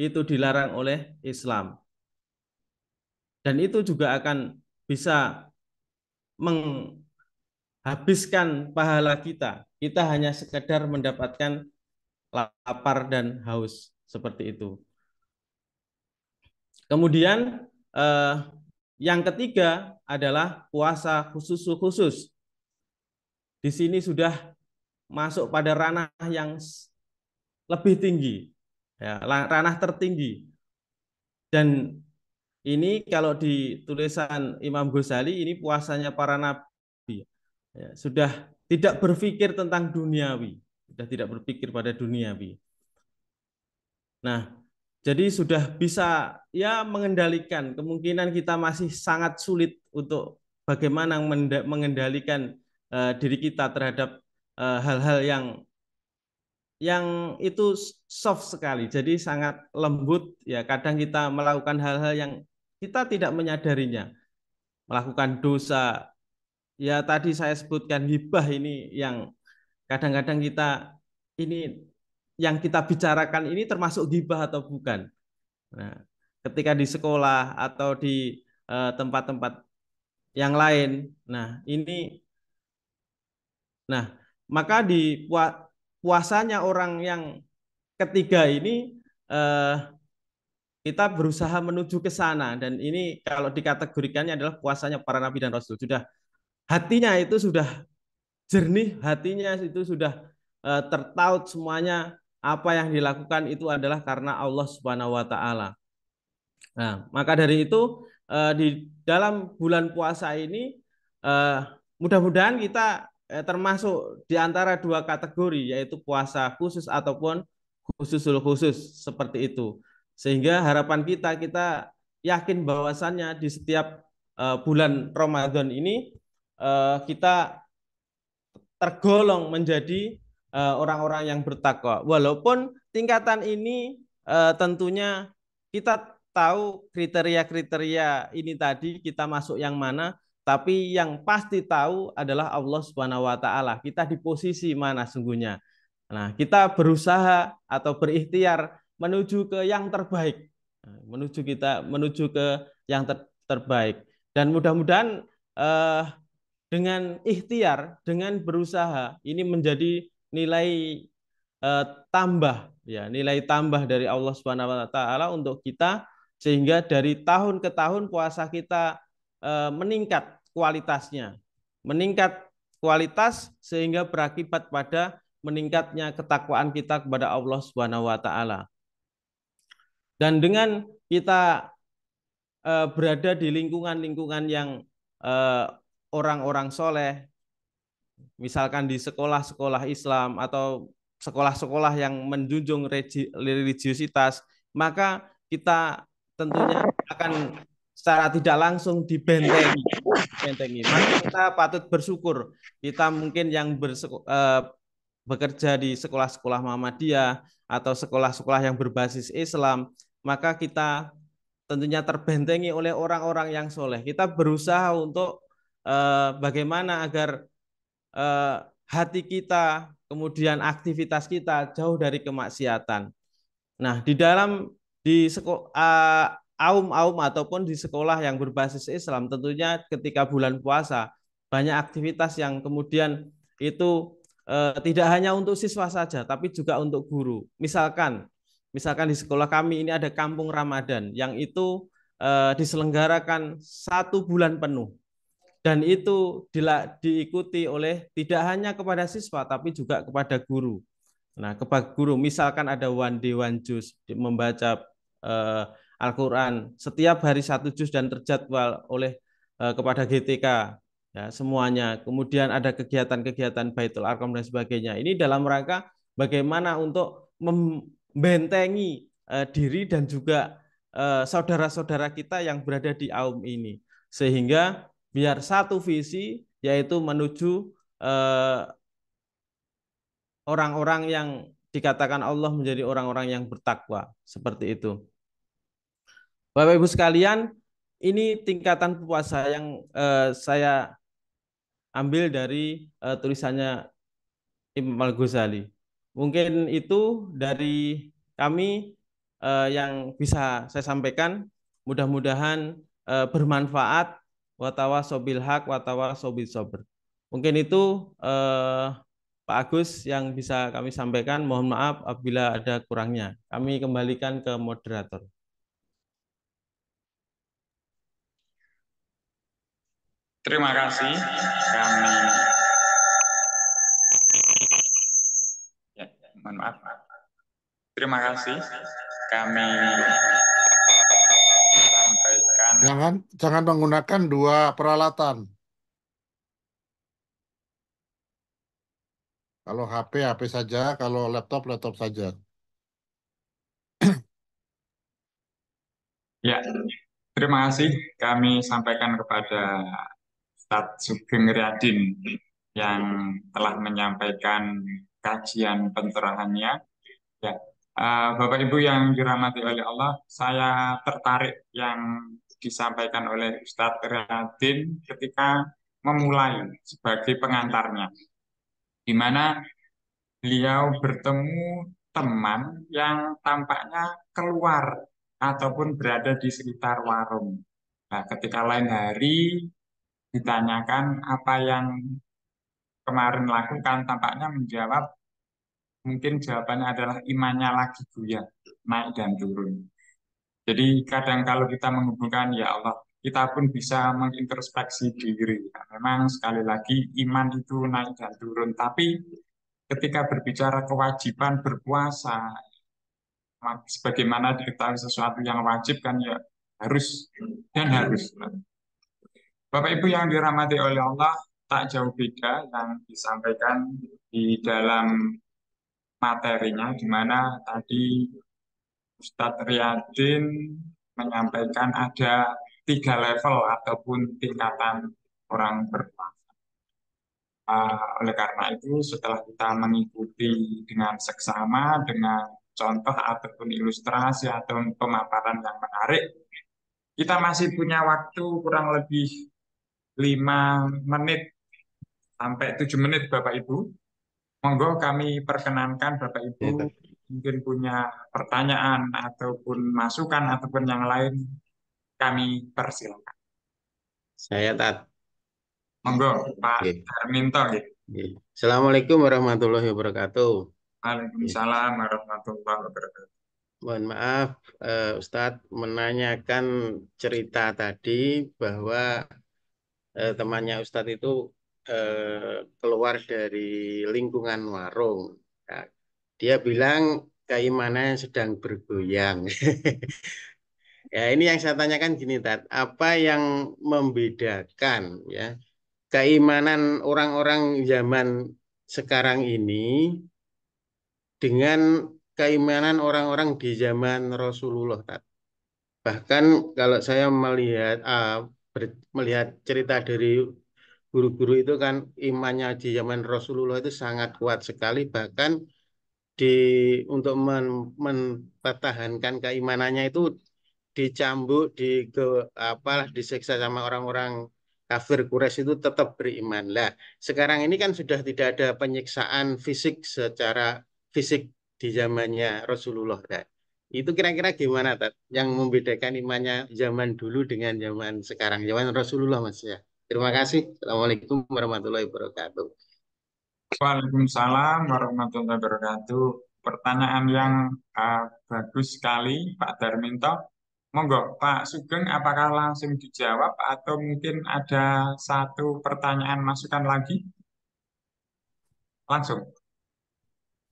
itu dilarang oleh Islam dan itu juga akan bisa meng habiskan pahala kita. Kita hanya sekedar mendapatkan lapar dan haus seperti itu. Kemudian eh, yang ketiga adalah puasa khusus khusus. Di sini sudah masuk pada ranah yang lebih tinggi, ya, ranah tertinggi. Dan ini kalau di tulisan Imam Ghazali ini puasanya para nabi ya, sudah tidak berpikir tentang duniawi, sudah tidak berpikir pada duniawi. Nah, jadi sudah bisa ya mengendalikan. Kemungkinan kita masih sangat sulit untuk bagaimana mengendalikan uh, diri kita terhadap eh, hal-hal uh, yang yang itu soft sekali. Jadi sangat lembut ya. Kadang kita melakukan hal-hal yang kita tidak menyadarinya. Melakukan dosa, ya tadi saya sebutkan hibah ini yang kadang-kadang kita ini yang kita bicarakan ini termasuk hibah atau bukan. Nah, ketika di sekolah atau di eh, tempat-tempat yang lain. Nah, ini nah, maka di puasanya orang yang ketiga ini eh, kita berusaha menuju ke sana dan ini kalau dikategorikannya adalah puasanya para nabi dan rasul. Sudah hatinya itu sudah jernih, hatinya itu sudah uh, tertaut semuanya apa yang dilakukan itu adalah karena Allah Subhanahu wa taala. Nah, maka dari itu uh, di dalam bulan puasa ini uh, mudah-mudahan kita uh, termasuk di antara dua kategori yaitu puasa khusus ataupun khususul khusus seperti itu. Sehingga harapan kita kita yakin bahwasannya di setiap uh, bulan Ramadan ini Eh, kita tergolong menjadi eh, orang-orang yang bertakwa. Walaupun tingkatan ini eh, tentunya kita tahu kriteria-kriteria ini tadi kita masuk yang mana, tapi yang pasti tahu adalah Allah Subhanahu wa taala. Kita di posisi mana sungguhnya. Nah, kita berusaha atau berikhtiar menuju ke yang terbaik. Nah, menuju kita menuju ke yang ter terbaik. Dan mudah-mudahan eh, dengan ikhtiar, dengan berusaha, ini menjadi nilai eh, tambah ya, nilai tambah dari Allah Subhanahu wa taala untuk kita sehingga dari tahun ke tahun puasa kita eh, meningkat kualitasnya. Meningkat kualitas sehingga berakibat pada meningkatnya ketakwaan kita kepada Allah Subhanahu wa taala. Dan dengan kita eh, berada di lingkungan-lingkungan yang orang-orang soleh, misalkan di sekolah-sekolah Islam atau sekolah-sekolah yang menjunjung religiusitas, maka kita tentunya akan secara tidak langsung dibentengi. Bentengi. Maka kita patut bersyukur. Kita mungkin yang eh, bekerja di sekolah-sekolah Muhammadiyah atau sekolah-sekolah yang berbasis Islam, maka kita tentunya terbentengi oleh orang-orang yang soleh. Kita berusaha untuk Eh, bagaimana agar eh, hati kita, kemudian aktivitas kita jauh dari kemaksiatan. Nah, di dalam di aum eh, aum-aum ataupun di sekolah yang berbasis Islam tentunya ketika bulan puasa banyak aktivitas yang kemudian itu eh, tidak hanya untuk siswa saja tapi juga untuk guru. Misalkan misalkan di sekolah kami ini ada kampung Ramadan yang itu eh, diselenggarakan satu bulan penuh dan itu diikuti oleh tidak hanya kepada siswa tapi juga kepada guru. Nah, kepada guru misalkan ada one day one juice membaca eh, Al-Qur'an setiap hari satu juz dan terjadwal oleh eh, kepada GTK ya semuanya. Kemudian ada kegiatan-kegiatan Baitul Arkam dan sebagainya. Ini dalam rangka bagaimana untuk membentengi eh, diri dan juga eh, saudara-saudara kita yang berada di aum ini sehingga biar satu visi yaitu menuju eh, orang-orang yang dikatakan Allah menjadi orang-orang yang bertakwa seperti itu. Bapak Ibu sekalian, ini tingkatan puasa yang eh, saya ambil dari eh, tulisannya Imam Al-Ghazali. Mungkin itu dari kami eh, yang bisa saya sampaikan. Mudah-mudahan eh, bermanfaat watawa sobil hak watawa sobil sober mungkin itu eh, Pak Agus yang bisa kami sampaikan mohon maaf apabila ada kurangnya kami kembalikan ke moderator Terima kasih kami ya, mohon maaf. Terima kasih kami Jangan jangan menggunakan dua peralatan. Kalau HP HP saja, kalau laptop laptop saja. [CLEARS THROAT] Ya, terima kasih kami sampaikan kepada Ustaz Sugeng Riyadin yang telah menyampaikan kajian pencerahannya. Ya, eh, Bapak Ibu yang dirahmati oleh Allah, saya tertarik yang disampaikan oleh Ustadz Radin ketika memulai sebagai pengantarnya, di mana beliau bertemu teman yang tampaknya keluar ataupun berada di sekitar warung. Nah, ketika lain hari ditanyakan apa yang kemarin lakukan, tampaknya menjawab mungkin jawabannya adalah imannya lagi goyah, naik dan turun. Jadi kadang kalau kita menghubungkan ya Allah, kita pun bisa mengintrospeksi diri. Ya, memang sekali lagi iman itu naik dan turun, tapi ketika berbicara kewajiban berpuasa, sebagaimana diketahui sesuatu yang wajib kan ya harus dan harus. Bapak Ibu yang dirahmati oleh Allah, tak jauh beda yang disampaikan di dalam materinya, di mana tadi Ustadz Riyadin menyampaikan ada tiga level ataupun tingkatan orang berpuasa. Uh, oleh karena itu, setelah kita mengikuti dengan seksama, dengan contoh ataupun ilustrasi atau pemaparan yang menarik, kita masih punya waktu kurang lebih lima menit sampai tujuh menit Bapak Ibu. Monggo kami perkenankan Bapak Ibu iya, mungkin punya pertanyaan ataupun masukan ataupun yang lain, kami persilakan. Saya Tat. Monggo Pak okay. Harminto. Ya. Okay. Assalamualaikum warahmatullahi wabarakatuh. Waalaikumsalam okay. warahmatullahi wabarakatuh. Mohon maaf uh, Ustadz menanyakan cerita tadi bahwa uh, temannya Ustadz itu uh, keluar dari lingkungan warung. Ya, dia bilang keimanan yang sedang bergoyang. [LAUGHS] ya, ini yang saya tanyakan gini, Tat. Apa yang membedakan ya keimanan orang-orang zaman sekarang ini dengan keimanan orang-orang di zaman Rasulullah, Tat? Bahkan kalau saya melihat uh, ber, melihat cerita dari guru-guru itu kan imannya di zaman Rasulullah itu sangat kuat sekali bahkan di untuk men, mempertahankan keimanannya itu dicambuk di ke apa disiksa sama orang-orang kafir Quraisy itu tetap beriman lah sekarang ini kan sudah tidak ada penyiksaan fisik secara fisik di zamannya Rasulullah kan itu kira-kira gimana Tat? yang membedakan imannya zaman dulu dengan zaman sekarang zaman Rasulullah mas ya terima kasih assalamualaikum warahmatullahi wabarakatuh Waalaikumsalam warahmatullahi wabarakatuh. Pertanyaan yang uh, bagus sekali, Pak Darminto. Monggo, Pak Sugeng, apakah langsung dijawab atau mungkin ada satu pertanyaan masukan lagi? Langsung.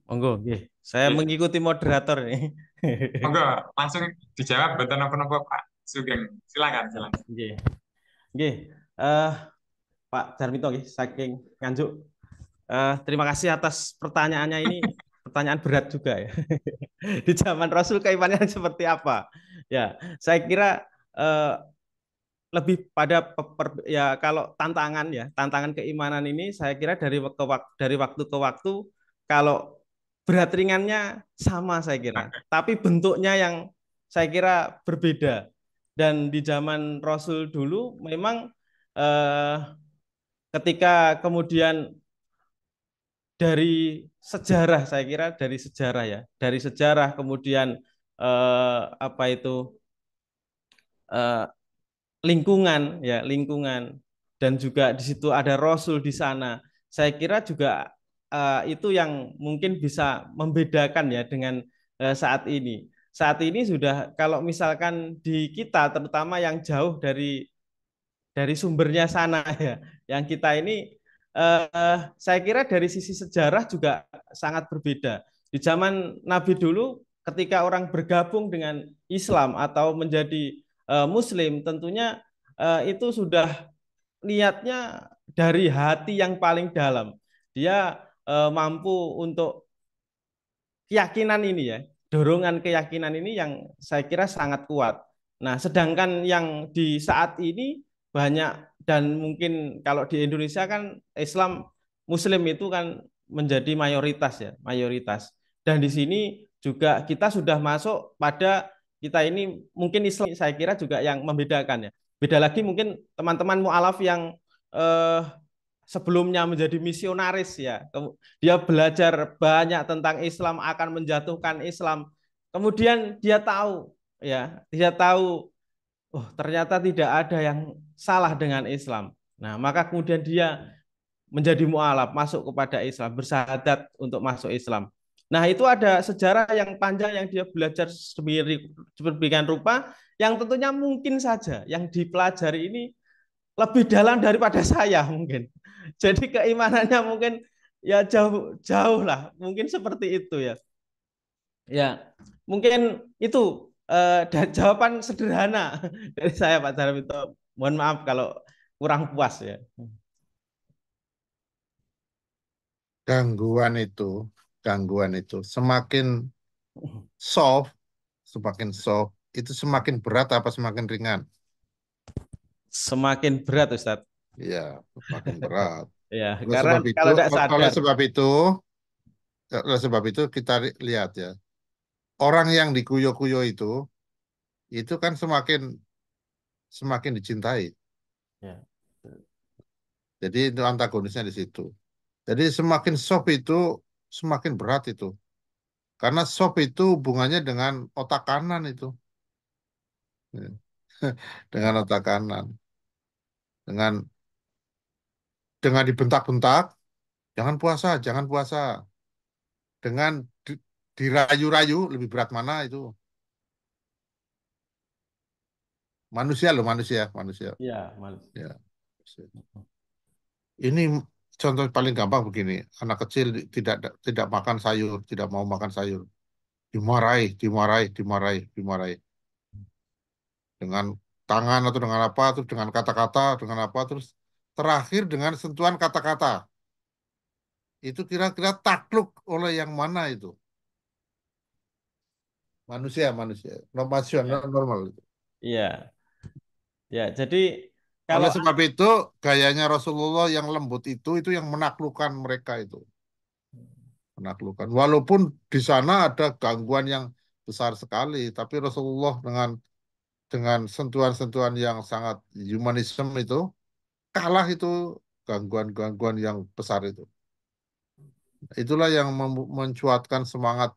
Monggo, nggih. Saya mengikuti moderator ini. [LAUGHS] Monggo, langsung dijawab benten apa apa Pak Sugeng. Silakan, silakan. Nggih. Nggih. uh, Pak darminto nggih saking Nganjuk Uh, terima kasih atas pertanyaannya ini pertanyaan berat juga ya. [LAUGHS] Di zaman Rasul keimanan [LAUGHS] seperti apa? Ya, saya kira uh, lebih pada peper, ya kalau tantangan ya, tantangan keimanan ini saya kira dari ke dari waktu ke waktu kalau berat ringannya sama saya kira, tapi bentuknya yang saya kira berbeda. Dan di zaman Rasul dulu memang eh, ketika kemudian dari sejarah saya kira dari sejarah ya dari sejarah kemudian eh, apa itu eh, lingkungan ya lingkungan dan juga di situ ada Rasul di sana saya kira juga eh, itu yang mungkin bisa membedakan ya dengan eh, saat ini saat ini sudah kalau misalkan di kita terutama yang jauh dari dari sumbernya sana [LAUGHS] ya yang kita ini eh, saya kira dari sisi sejarah juga sangat berbeda. Di zaman Nabi dulu, ketika orang bergabung dengan Islam atau menjadi eh, Muslim, tentunya eh, itu sudah niatnya dari hati yang paling dalam. Dia eh, mampu untuk keyakinan ini ya, dorongan keyakinan ini yang saya kira sangat kuat. Nah, sedangkan yang di saat ini banyak dan mungkin kalau di Indonesia kan Islam Muslim itu kan menjadi mayoritas ya, mayoritas. Dan di sini juga kita sudah masuk pada kita ini mungkin Islam saya kira juga yang membedakan ya. Beda lagi mungkin teman-teman mualaf yang eh, sebelumnya menjadi misionaris ya. Dia belajar banyak tentang Islam akan menjatuhkan Islam. Kemudian dia tahu ya, dia tahu oh ternyata tidak ada yang salah dengan Islam. Nah, maka kemudian dia menjadi mualaf, masuk kepada Islam, bersahadat untuk masuk Islam. Nah, itu ada sejarah yang panjang yang dia belajar sedemikian rupa yang tentunya mungkin saja yang dipelajari ini lebih dalam daripada saya [LAUGHS] mungkin. Jadi keimanannya mungkin ya jauh jauh lah, mungkin seperti itu ya. Ya, mungkin itu eh, [LAUGHS] jawaban sederhana [LAUGHS] dari saya Pak Jarwito Mohon maaf kalau kurang puas ya. Gangguan itu, gangguan itu semakin soft, semakin soft itu semakin berat apa semakin ringan? Semakin berat Ustaz. Iya, semakin berat. [LAUGHS] Iya, karena itu, kalau tidak sadar. Oleh sebab itu, oleh sebab itu kita lihat ya. Orang yang dikuyo-kuyo itu itu kan semakin semakin dicintai. Ya. Jadi itu antagonisnya di situ. Jadi semakin soft itu semakin berat itu. Karena soft itu hubungannya dengan otak kanan itu. Ya. [LAUGHS] dengan otak kanan. Dengan dengan dibentak-bentak, jangan puasa, jangan puasa. Dengan dirayu-rayu lebih berat mana itu? Manusia loh, manusia, manusia. ya, manusia. Ya. Ini contoh paling gampang begini, anak kecil tidak tidak makan sayur, tidak mau makan sayur. Dimarahi, dimarahi, dimarahi, dimarahi. Dengan tangan atau dengan apa, terus dengan kata-kata, dengan apa, terus terakhir dengan sentuhan kata-kata. Itu kira-kira takluk oleh yang mana itu? Manusia, manusia. Normal, normal. Iya. Ya, jadi kalau Oleh sebab itu gayanya Rasulullah yang lembut itu itu yang menaklukkan mereka itu. Menaklukkan. Walaupun di sana ada gangguan yang besar sekali, tapi Rasulullah dengan dengan sentuhan-sentuhan yang sangat humanisme itu kalah itu gangguan-gangguan yang besar itu. Itulah yang mencuatkan semangat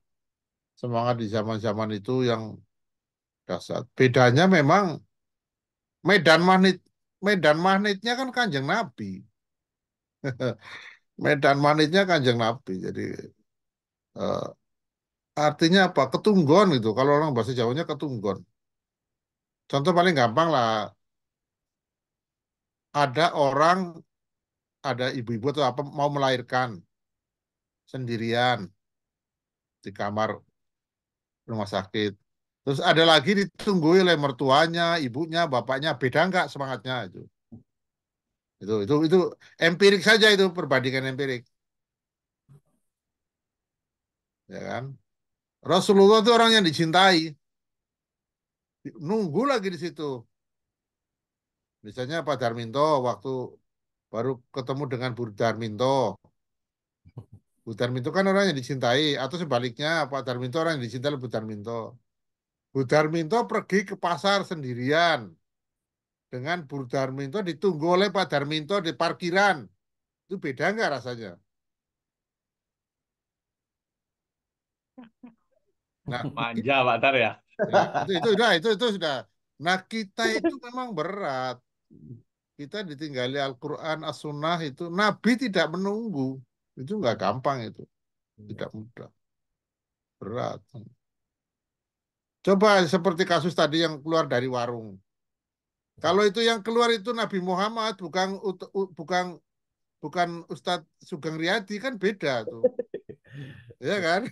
semangat di zaman-zaman itu yang dasar. Bedanya memang medan magnet medan magnetnya kan kanjeng Nabi. [LAUGHS] medan magnetnya kanjeng Nabi. Jadi uh, artinya apa? Ketunggon gitu. Kalau orang bahasa Jawanya ketunggon. Contoh paling gampang lah. Ada orang, ada ibu-ibu atau apa mau melahirkan sendirian di kamar rumah sakit. Terus ada lagi ditunggu oleh mertuanya, ibunya, bapaknya, beda nggak semangatnya itu. Itu itu itu empirik saja itu perbandingan empirik. Ya kan? Rasulullah itu orang yang dicintai. Nunggu lagi di situ. Misalnya Pak Darminto waktu baru ketemu dengan Bu Darminto. Bu Darminto kan orang yang dicintai atau sebaliknya Pak Darminto orang yang dicintai Bu Darminto Budarminto pergi ke pasar sendirian. Dengan Budarminto ditunggu oleh Pak Darminto di parkiran. Itu beda nggak rasanya? Nah, [LAUGHS] manja Pak Tar ya? ya. itu, itu sudah, itu, itu sudah. Nah kita itu memang berat. Kita ditinggali Al-Quran, As-Sunnah itu. Nabi tidak menunggu. Itu nggak gampang itu. Tidak mudah. Berat. Coba seperti kasus tadi yang keluar dari warung. Kalau itu yang keluar itu Nabi Muhammad bukan bukan bukan Ustadz Sugeng Riyadi kan beda tuh. [LAUGHS] Iya kan? [LAUGHS]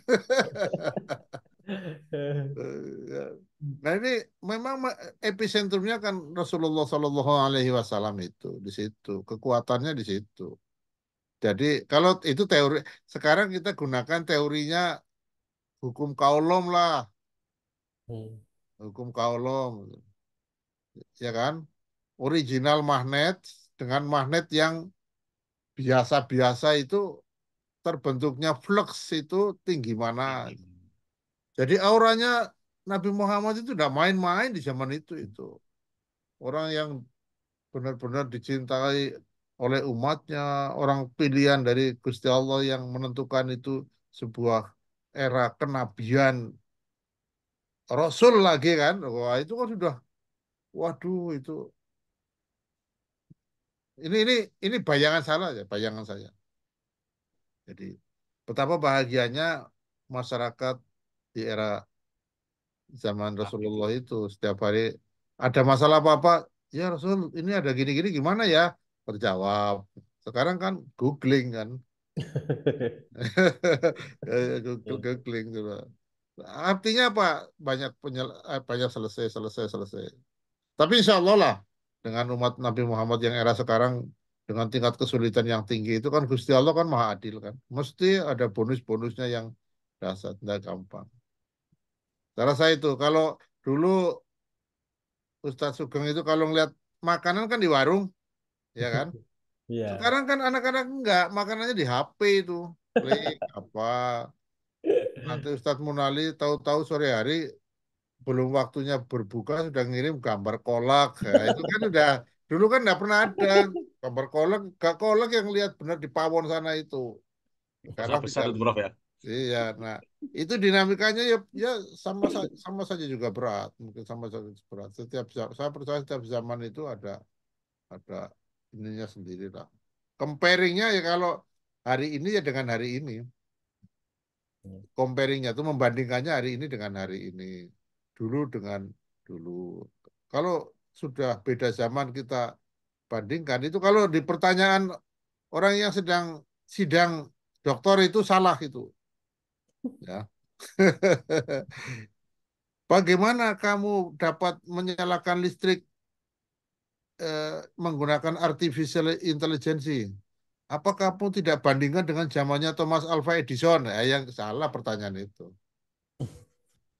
Iya. nah ini memang epicentrumnya kan Rasulullah Shallallahu Alaihi Wasallam itu di situ kekuatannya di situ. Jadi kalau itu teori sekarang kita gunakan teorinya hukum kaulom lah Hmm. Hukum Ka'ulom, Ya kan? Original magnet dengan magnet yang biasa-biasa itu terbentuknya flux itu tinggi mana. Jadi auranya Nabi Muhammad itu udah main-main di zaman itu itu. Orang yang benar-benar dicintai oleh umatnya, orang pilihan dari Gusti Allah yang menentukan itu sebuah era kenabian Rasul lagi kan, wah itu kan sudah, waduh itu, ini ini ini bayangan salah ya, bayangan saya. Jadi betapa bahagianya masyarakat di era zaman Rasulullah itu setiap hari ada masalah apa-apa, ya Rasul ini ada gini-gini gimana ya terjawab. Sekarang kan googling kan. [LAUGHS] [LAUGHS] Eh, googling juga. Artinya apa? Banyak penyel, eh, banyak selesai, selesai, selesai. Tapi insya Allah lah, dengan umat Nabi Muhammad yang era sekarang, dengan tingkat kesulitan yang tinggi itu kan Gusti Allah kan maha adil kan. Mesti ada bonus-bonusnya yang dasar, tidak gampang. Cara saya itu, kalau dulu Ustadz Sugeng itu kalau ngeliat makanan kan di warung, ya kan? [LAUGHS] Yeah. Sekarang kan anak-anak enggak, makanannya di HP itu. Klik apa, Nanti Ustadz Munali tahu-tahu sore hari belum waktunya berbuka sudah ngirim gambar kolak. Ya, itu kan udah dulu kan nggak pernah ada gambar kolak, gak kolak yang lihat benar di Pawon sana itu. Karena besar bisa, murah ya. Iya, nah itu dinamikanya ya, ya sama sama saja juga berat, mungkin sama saja berat. Setiap saya percaya setiap zaman itu ada ada ininya sendiri lah. Comparingnya ya kalau hari ini ya dengan hari ini comparingnya itu membandingkannya hari ini dengan hari ini, dulu dengan dulu. Kalau sudah beda zaman kita bandingkan itu kalau di pertanyaan orang yang sedang sidang doktor itu salah itu. Ya. [LAUGHS] Bagaimana kamu dapat menyalakan listrik eh, menggunakan artificial intelligence? Apakah pun tidak bandingkan dengan zamannya Thomas Alva Edison? Ya, yang salah pertanyaan itu.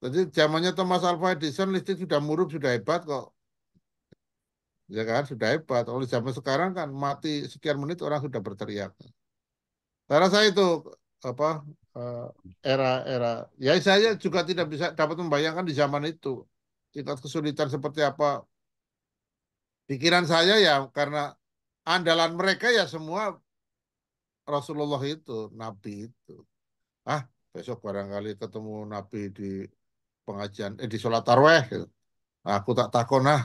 Jadi zamannya Thomas Alva Edison listrik sudah murup, sudah hebat kok. Ya kan, sudah hebat. Oleh zaman sekarang kan mati sekian menit orang sudah berteriak. Saya rasa itu apa era-era eh, ya saya juga tidak bisa dapat membayangkan di zaman itu tingkat kesulitan seperti apa pikiran saya ya karena andalan mereka ya semua Rasulullah itu, Nabi itu. Ah, besok barangkali ketemu Nabi di pengajian, eh di sholat tarweh. Gitu. aku tak takon ah.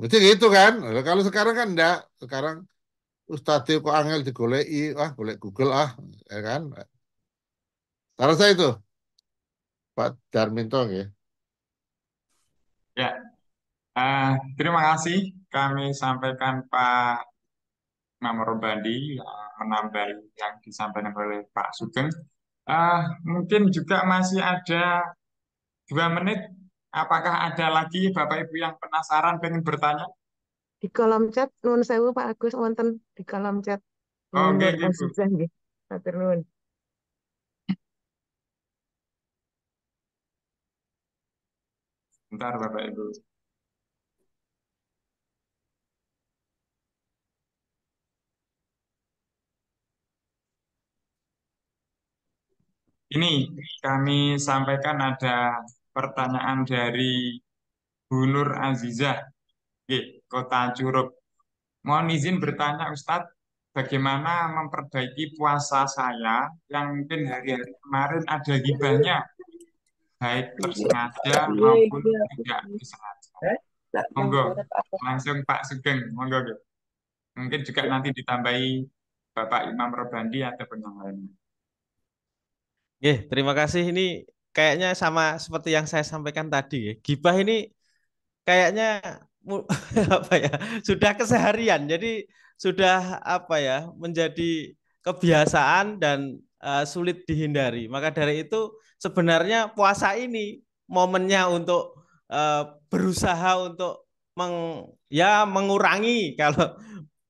Mesti gitu kan. Kalau sekarang kan enggak. Sekarang Ustadz kok angel digolei, ah boleh Google ah, ya kan. Taruh saya itu. Pak Darminto ya. Ya, uh, terima kasih kami sampaikan Pak Mamor Bandi. Uh, menambahi yang disampaikan oleh Pak Sugeng. Uh, mungkin juga masih ada dua menit. Apakah ada lagi Bapak Ibu yang penasaran ingin bertanya? Di kolom chat, nun sewu Pak Agus wonten di kolom chat. Oke, okay, gitu. Matur nuwun. Bentar Bapak Ibu. Ini kami sampaikan ada pertanyaan dari Bu Nur Aziza, Oke, Kota Curup. Mohon izin bertanya Ustadz, bagaimana memperbaiki puasa saya yang mungkin hari-hari kemarin ada gibahnya baik tersengaja maupun tidak disengaja. Monggo, langsung Pak Sugeng, monggo. Mungkin juga nanti ditambahi Bapak Imam Robandi ataupun yang Yeah, terima kasih. Ini kayaknya sama seperti yang saya sampaikan tadi. Ya. Gibah ini kayaknya [LAUGHS] apa ya sudah keseharian. Jadi sudah apa ya menjadi kebiasaan dan uh, sulit dihindari. Maka dari itu sebenarnya puasa ini momennya untuk uh, berusaha untuk meng ya mengurangi [LAUGHS] kalau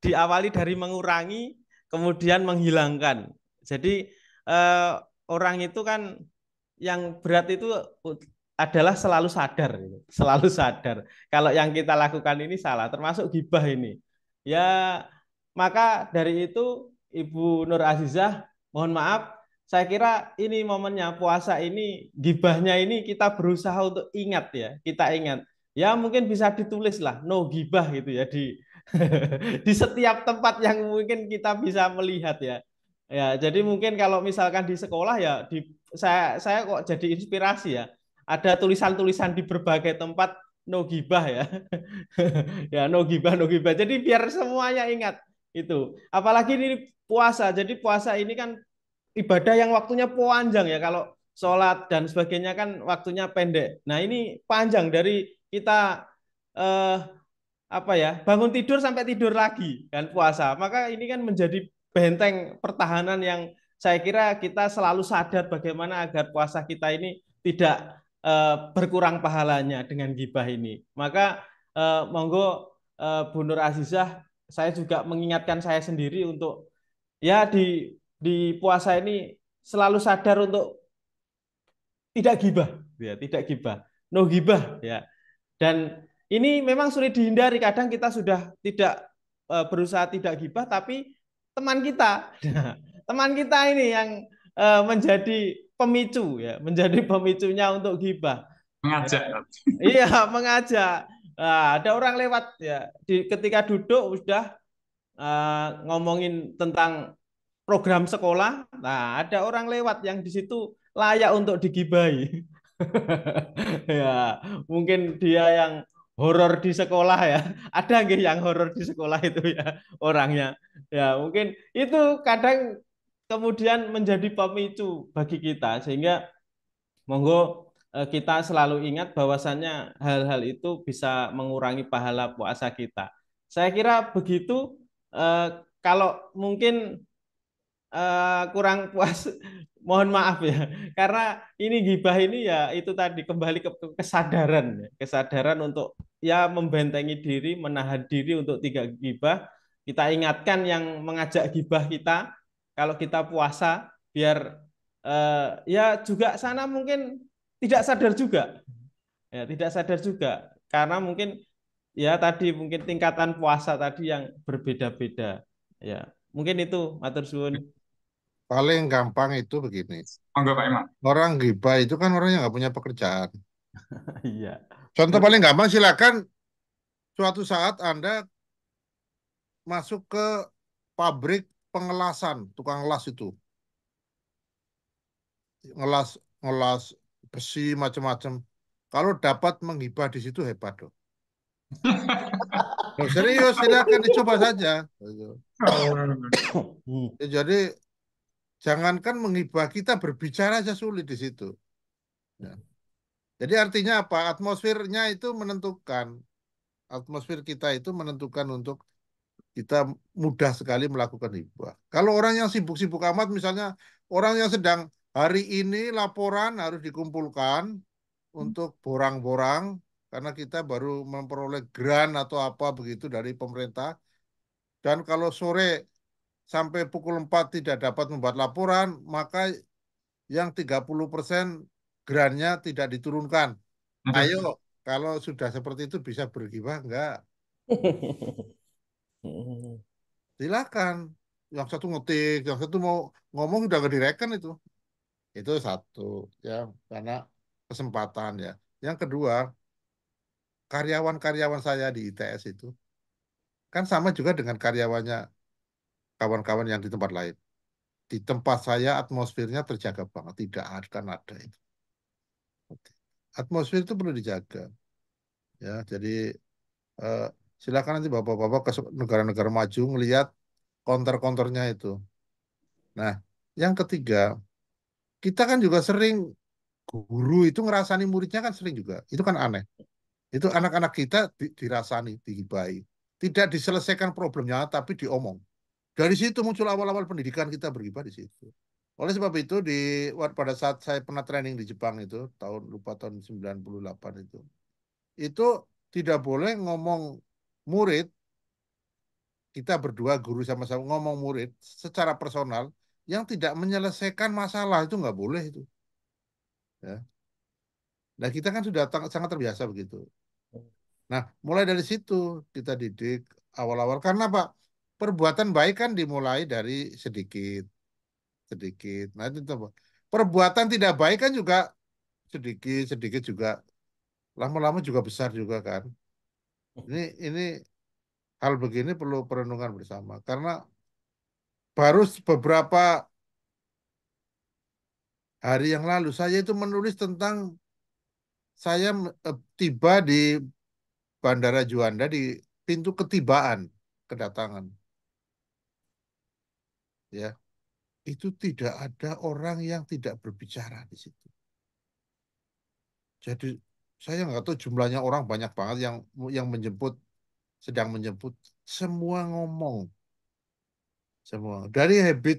diawali dari mengurangi kemudian menghilangkan. Jadi uh, orang itu kan yang berat itu adalah selalu sadar, gitu, selalu [LAUGHS] sadar. Kalau yang kita lakukan ini salah, termasuk gibah ini. Ya, maka dari itu Ibu Nur Azizah, mohon maaf, saya kira ini momennya puasa ini gibahnya ini kita berusaha untuk ingat ya, kita ingat. Ya mungkin bisa ditulis lah, no gibah gitu ya di [LAUGHS] di setiap tempat yang mungkin kita bisa melihat ya. Ya, jadi mungkin kalau misalkan di sekolah ya di saya saya kok jadi inspirasi ya. Ada tulisan-tulisan di berbagai tempat no gibah ya. [LAUGHS] ya no gibah no gibah. Jadi biar semuanya ingat itu. Apalagi ini puasa. Jadi puasa ini kan ibadah yang waktunya panjang ya. Kalau sholat dan sebagainya kan waktunya pendek. Nah, ini panjang dari kita eh apa ya? bangun tidur sampai tidur lagi kan puasa. Maka ini kan menjadi benteng pertahanan yang saya kira kita selalu sadar bagaimana agar puasa kita ini tidak uh, berkurang pahalanya dengan gibah ini. Maka uh, monggo uh, Bu Nur Azizah, saya juga mengingatkan saya sendiri untuk ya di di puasa ini selalu sadar untuk tidak gibah, ya tidak gibah, no gibah, ya. Dan ini memang sulit dihindari. Kadang kita sudah tidak berusaha tidak gibah, tapi teman kita. [LAUGHS] teman kita ini yang eh, menjadi pemicu ya, menjadi pemicunya untuk gibah. Mengajak. [LAUGHS] Iya, mengajak. Nah, ada orang lewat ya, di, ketika duduk sudah uh, ngomongin tentang program sekolah. Nah, ada orang lewat yang di situ layak untuk digibai [LAUGHS] ya, mungkin dia yang horor di sekolah ya. [LAUGHS] Ada nggih yang horor di sekolah itu ya orangnya. Ya, mungkin itu kadang kemudian menjadi pemicu bagi kita sehingga monggo eh, kita selalu ingat bahwasannya hal-hal itu bisa mengurangi pahala puasa kita. Saya kira begitu eh, kalau mungkin eh, kurang puas [LAUGHS] mohon maaf ya karena ini gibah ini ya itu tadi kembali ke kesadaran ya, kesadaran untuk ya membentengi diri, menahan diri untuk tidak gibah. Kita ingatkan yang mengajak gibah kita kalau kita puasa biar eh, ya juga sana mungkin tidak sadar juga. Ya, tidak sadar juga karena mungkin ya tadi mungkin tingkatan puasa tadi yang berbeda-beda. Ya, mungkin itu matur suwun. Paling gampang itu begini. Enggak, Pak Imam. Orang gibah itu kan orang yang nggak punya pekerjaan. [LAUGHS] Iya. Contoh hmm. paling gampang silakan suatu saat Anda masuk ke pabrik pengelasan, tukang las itu. Ngelas ngelas besi macam-macam. Kalau dapat menghibah di situ hebat dong. Nah, serius, silakan dicoba saja. Gitu. ya, jadi jangankan menghibah kita berbicara saja sulit di situ. Ya. Jadi artinya apa? Atmosfernya itu menentukan. Atmosfer kita itu menentukan untuk kita mudah sekali melakukan hibah. Kalau orang yang sibuk-sibuk amat misalnya orang yang sedang hari ini laporan harus dikumpulkan hmm. untuk borang-borang karena kita baru memperoleh grant atau apa begitu dari pemerintah. Dan kalau sore sampai pukul 4 tidak dapat membuat laporan, maka yang 30 persen Grandnya tidak diturunkan. Ayo, kalau sudah seperti itu bisa bergibah enggak? [LAUGHS] Silakan. Yang satu ngetik, yang satu mau ngomong udah gak direken itu. Itu satu ya, karena kesempatan ya. Yang kedua, karyawan-karyawan saya di ITS itu kan sama juga dengan karyawannya kawan-kawan yang di tempat lain. Di tempat saya atmosfernya terjaga banget, tidak akan ada itu atmosfer itu perlu dijaga ya jadi uh, silakan nanti bapak-bapak ke negara-negara maju melihat konter-konternya itu nah yang ketiga kita kan juga sering guru itu ngerasani muridnya kan sering juga itu kan aneh itu anak-anak kita di, dirasani dihibai. tidak diselesaikan problemnya tapi diomong dari situ muncul awal-awal pendidikan kita beribadah di situ oleh sebab itu di pada saat saya pernah training di Jepang itu tahun lupa tahun 98 itu. Itu tidak boleh ngomong murid kita berdua guru sama-sama ngomong murid secara personal yang tidak menyelesaikan masalah itu nggak boleh itu. Ya. Nah kita kan sudah sangat terbiasa begitu. Nah mulai dari situ kita didik awal-awal karena pak perbuatan baik kan dimulai dari sedikit sedikit. Nah itu perbuatan tidak baik kan juga sedikit sedikit juga lama-lama juga besar juga kan. Ini ini hal begini perlu perenungan bersama karena baru beberapa hari yang lalu saya itu menulis tentang saya eh, tiba di Bandara Juanda di pintu ketibaan kedatangan. Ya, itu tidak ada orang yang tidak berbicara di situ. Jadi saya nggak tahu jumlahnya orang banyak banget yang yang menjemput sedang menjemput semua ngomong semua dari habit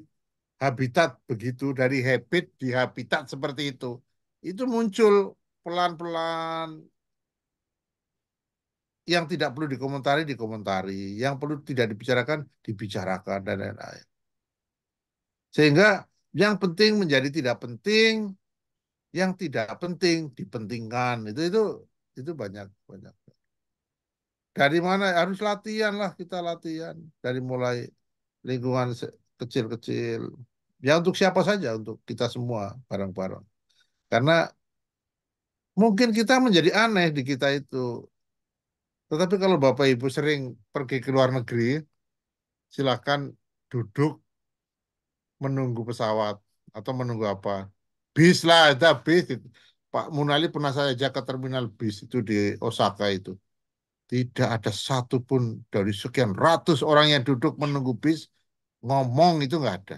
habitat begitu dari habit di habitat seperti itu itu muncul pelan-pelan yang tidak perlu dikomentari dikomentari yang perlu tidak dibicarakan dibicarakan dan lain-lain sehingga yang penting menjadi tidak penting, yang tidak penting dipentingkan. Itu itu itu banyak banyak. Dari mana harus latihan lah kita latihan dari mulai lingkungan kecil-kecil. Ya untuk siapa saja, untuk kita semua bareng-bareng. Karena mungkin kita menjadi aneh di kita itu. Tetapi kalau Bapak Ibu sering pergi ke luar negeri, silakan duduk menunggu pesawat atau menunggu apa bis lah ada bis Pak Munali pernah saya ajak ke terminal bis itu di Osaka itu tidak ada satupun dari sekian ratus orang yang duduk menunggu bis ngomong itu nggak ada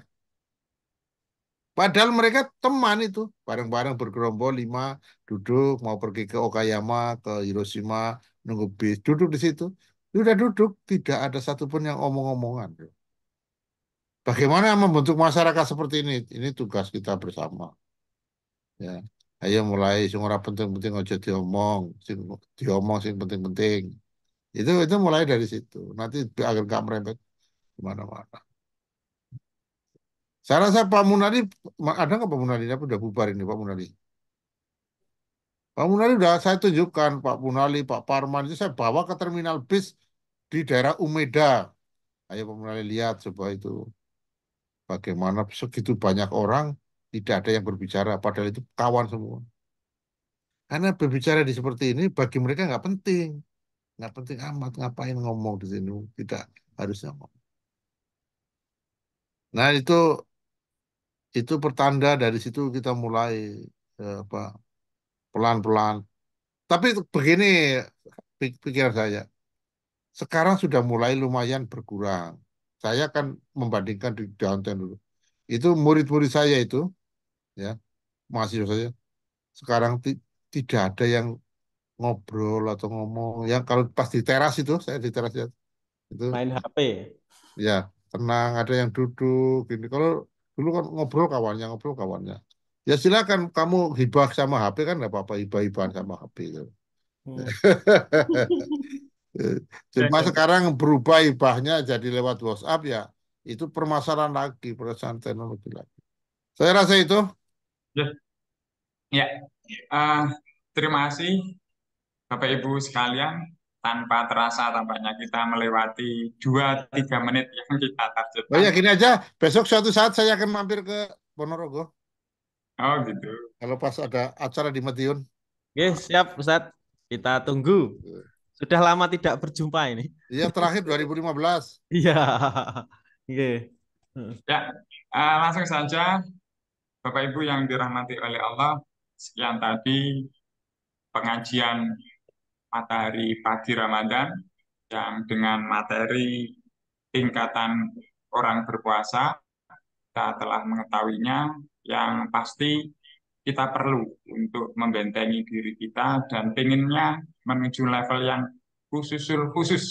Padahal mereka teman itu, bareng-bareng bergerombol lima, duduk mau pergi ke Okayama, ke Hiroshima, nunggu bis, duduk di situ. Sudah duduk, tidak ada satupun yang omong-omongan. Bagaimana membentuk masyarakat seperti ini? Ini tugas kita bersama. Ya, ayo mulai sing ora penting-penting aja diomong, sing diomong sing penting-penting. Itu itu mulai dari situ. Nanti agar nggak merembet kemana-mana. Saya rasa Pak Munadi, ada nggak Pak Munadi? Apa udah bubar ini Pak Munadi? Pak Munali udah saya tunjukkan Pak Munali, Pak Parman itu saya bawa ke terminal bis di daerah Umeda. Ayo Pak Munali lihat coba itu. Bagaimana segitu banyak orang tidak ada yang berbicara, padahal itu kawan semua. Karena berbicara di seperti ini bagi mereka nggak penting, nggak penting amat ngapain ngomong di sini, tidak harus ngomong. Nah itu itu pertanda dari situ kita mulai eh, apa pelan-pelan. Tapi begini pikiran saya, sekarang sudah mulai lumayan berkurang saya akan membandingkan di downtown dulu. Itu murid-murid saya itu, ya mahasiswa saya, sekarang tidak ada yang ngobrol atau ngomong. Yang kalau pas di teras itu, saya di teras ya, itu. Main HP. Ya, tenang. Ada yang duduk. Gini. Kalau dulu kan ngobrol kawannya, ngobrol kawannya. Ya silakan kamu hibah sama HP kan nggak apa-apa hibah-hibahan sama HP gitu. Hmm. [LAUGHS] Eh, cuma sekarang berubah ibahnya jadi lewat WhatsApp ya, itu permasalahan lagi, permasalahan teknologi lagi. Saya rasa itu. Ya, ya. Uh, terima kasih Bapak Ibu sekalian. Tanpa terasa tampaknya kita melewati 2-3 menit yang kita targetkan. Oh ya gini aja, besok suatu saat saya akan mampir ke Ponorogo. Oh gitu. Kalau pas ada acara di Madiun. Oke, siap Ustaz. Kita tunggu. Eh. Sudah lama tidak berjumpa ini. Iya, terakhir 2015. Iya. [LAUGHS] Oke. Ya, uh, langsung saja Bapak Ibu yang dirahmati oleh Allah, sekian tadi pengajian matahari pagi Ramadan yang dengan materi tingkatan orang berpuasa kita telah mengetahuinya yang pasti kita perlu untuk membentengi diri kita dan pengennya menuju level yang khusus khusus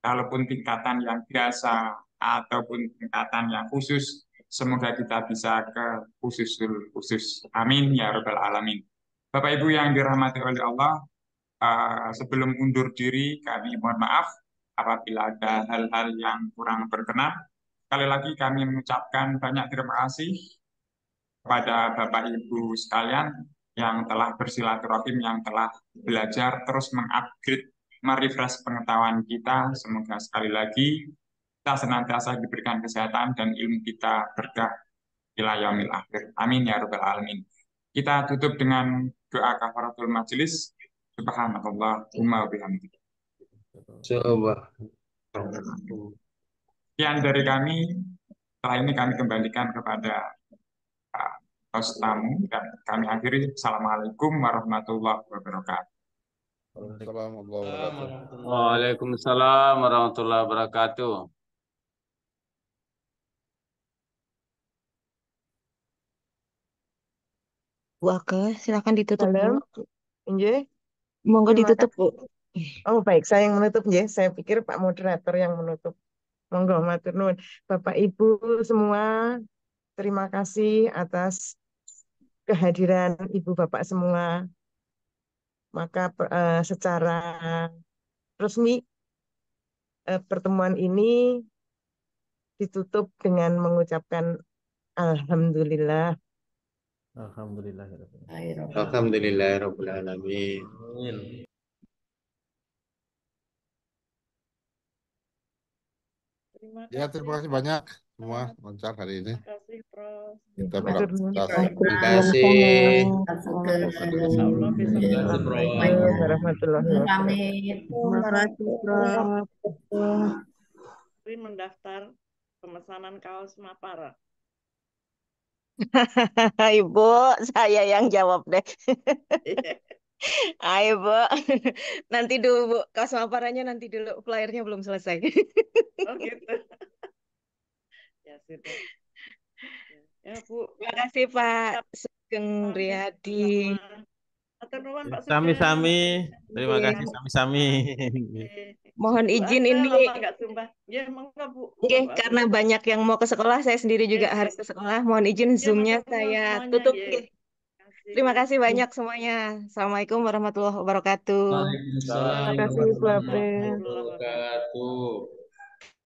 kalaupun tingkatan yang biasa ataupun tingkatan yang khusus semoga kita bisa ke khusus khusus amin ya rabbal alamin Bapak Ibu yang dirahmati oleh Allah eh, sebelum undur diri kami mohon maaf apabila ada hal-hal yang kurang berkenan sekali lagi kami mengucapkan banyak terima kasih kepada Bapak Ibu sekalian yang telah bersilaturahim, yang telah belajar, terus mengupgrade, merefresh pengetahuan kita. Semoga sekali lagi kita senantiasa diberikan kesehatan dan ilmu kita berkah bila ya akhir. Amin ya rabbal alamin. Kita tutup dengan doa kafaratul majelis. Subhanallahumma wa Coba. Sekian dari kami. Setelah ini kami kembalikan kepada host tamu dan kami akhiri Assalamualaikum warahmatullahi wabarakatuh. Waalaikumsalam warahmatullahi wabarakatuh. Bu silakan ditutup Halo. dulu. Nggih. Monggo ditutup, Bu. Oh, baik, saya yang menutup ya. Saya pikir Pak moderator yang menutup. Monggo matur nuwun. Bapak Ibu semua Terima kasih atas kehadiran Ibu Bapak semua. Maka uh, secara resmi uh, pertemuan ini ditutup dengan mengucapkan alhamdulillah. Alhamdulillah. Ya alhamdulillah Rabbul Alamin. Ya, terima kasih banyak semua lancar hari ini. Kita Terima kasih. Terima kasih. mendaftar pemesanan kaos Mapara. [LAUGHS] Ibu, saya yang jawab deh. Iya. [LAUGHS] Ayo, Bu. [LAUGHS] Nanti dulu, Bu. kasih. Maparanya nanti dulu. Flyernya belum selesai. oh gitu. Ya, Bu. Terima kasih Pak Sugeng Riyadi. Ya, sami-sami. Terima iya. kasih sami-sami. Mohon izin Masa, ini. Ya, mangga, Bu. Oke, Bu. karena banyak yang mau ke sekolah, saya sendiri juga ya. harus ke sekolah. Mohon izin ya, Zoom-nya saya semuanya, tutup. Ya. Terima kasih banyak semuanya. Assalamualaikum warahmatullahi wabarakatuh. Waalaikumsalam warahmatullahi wabarakatuh.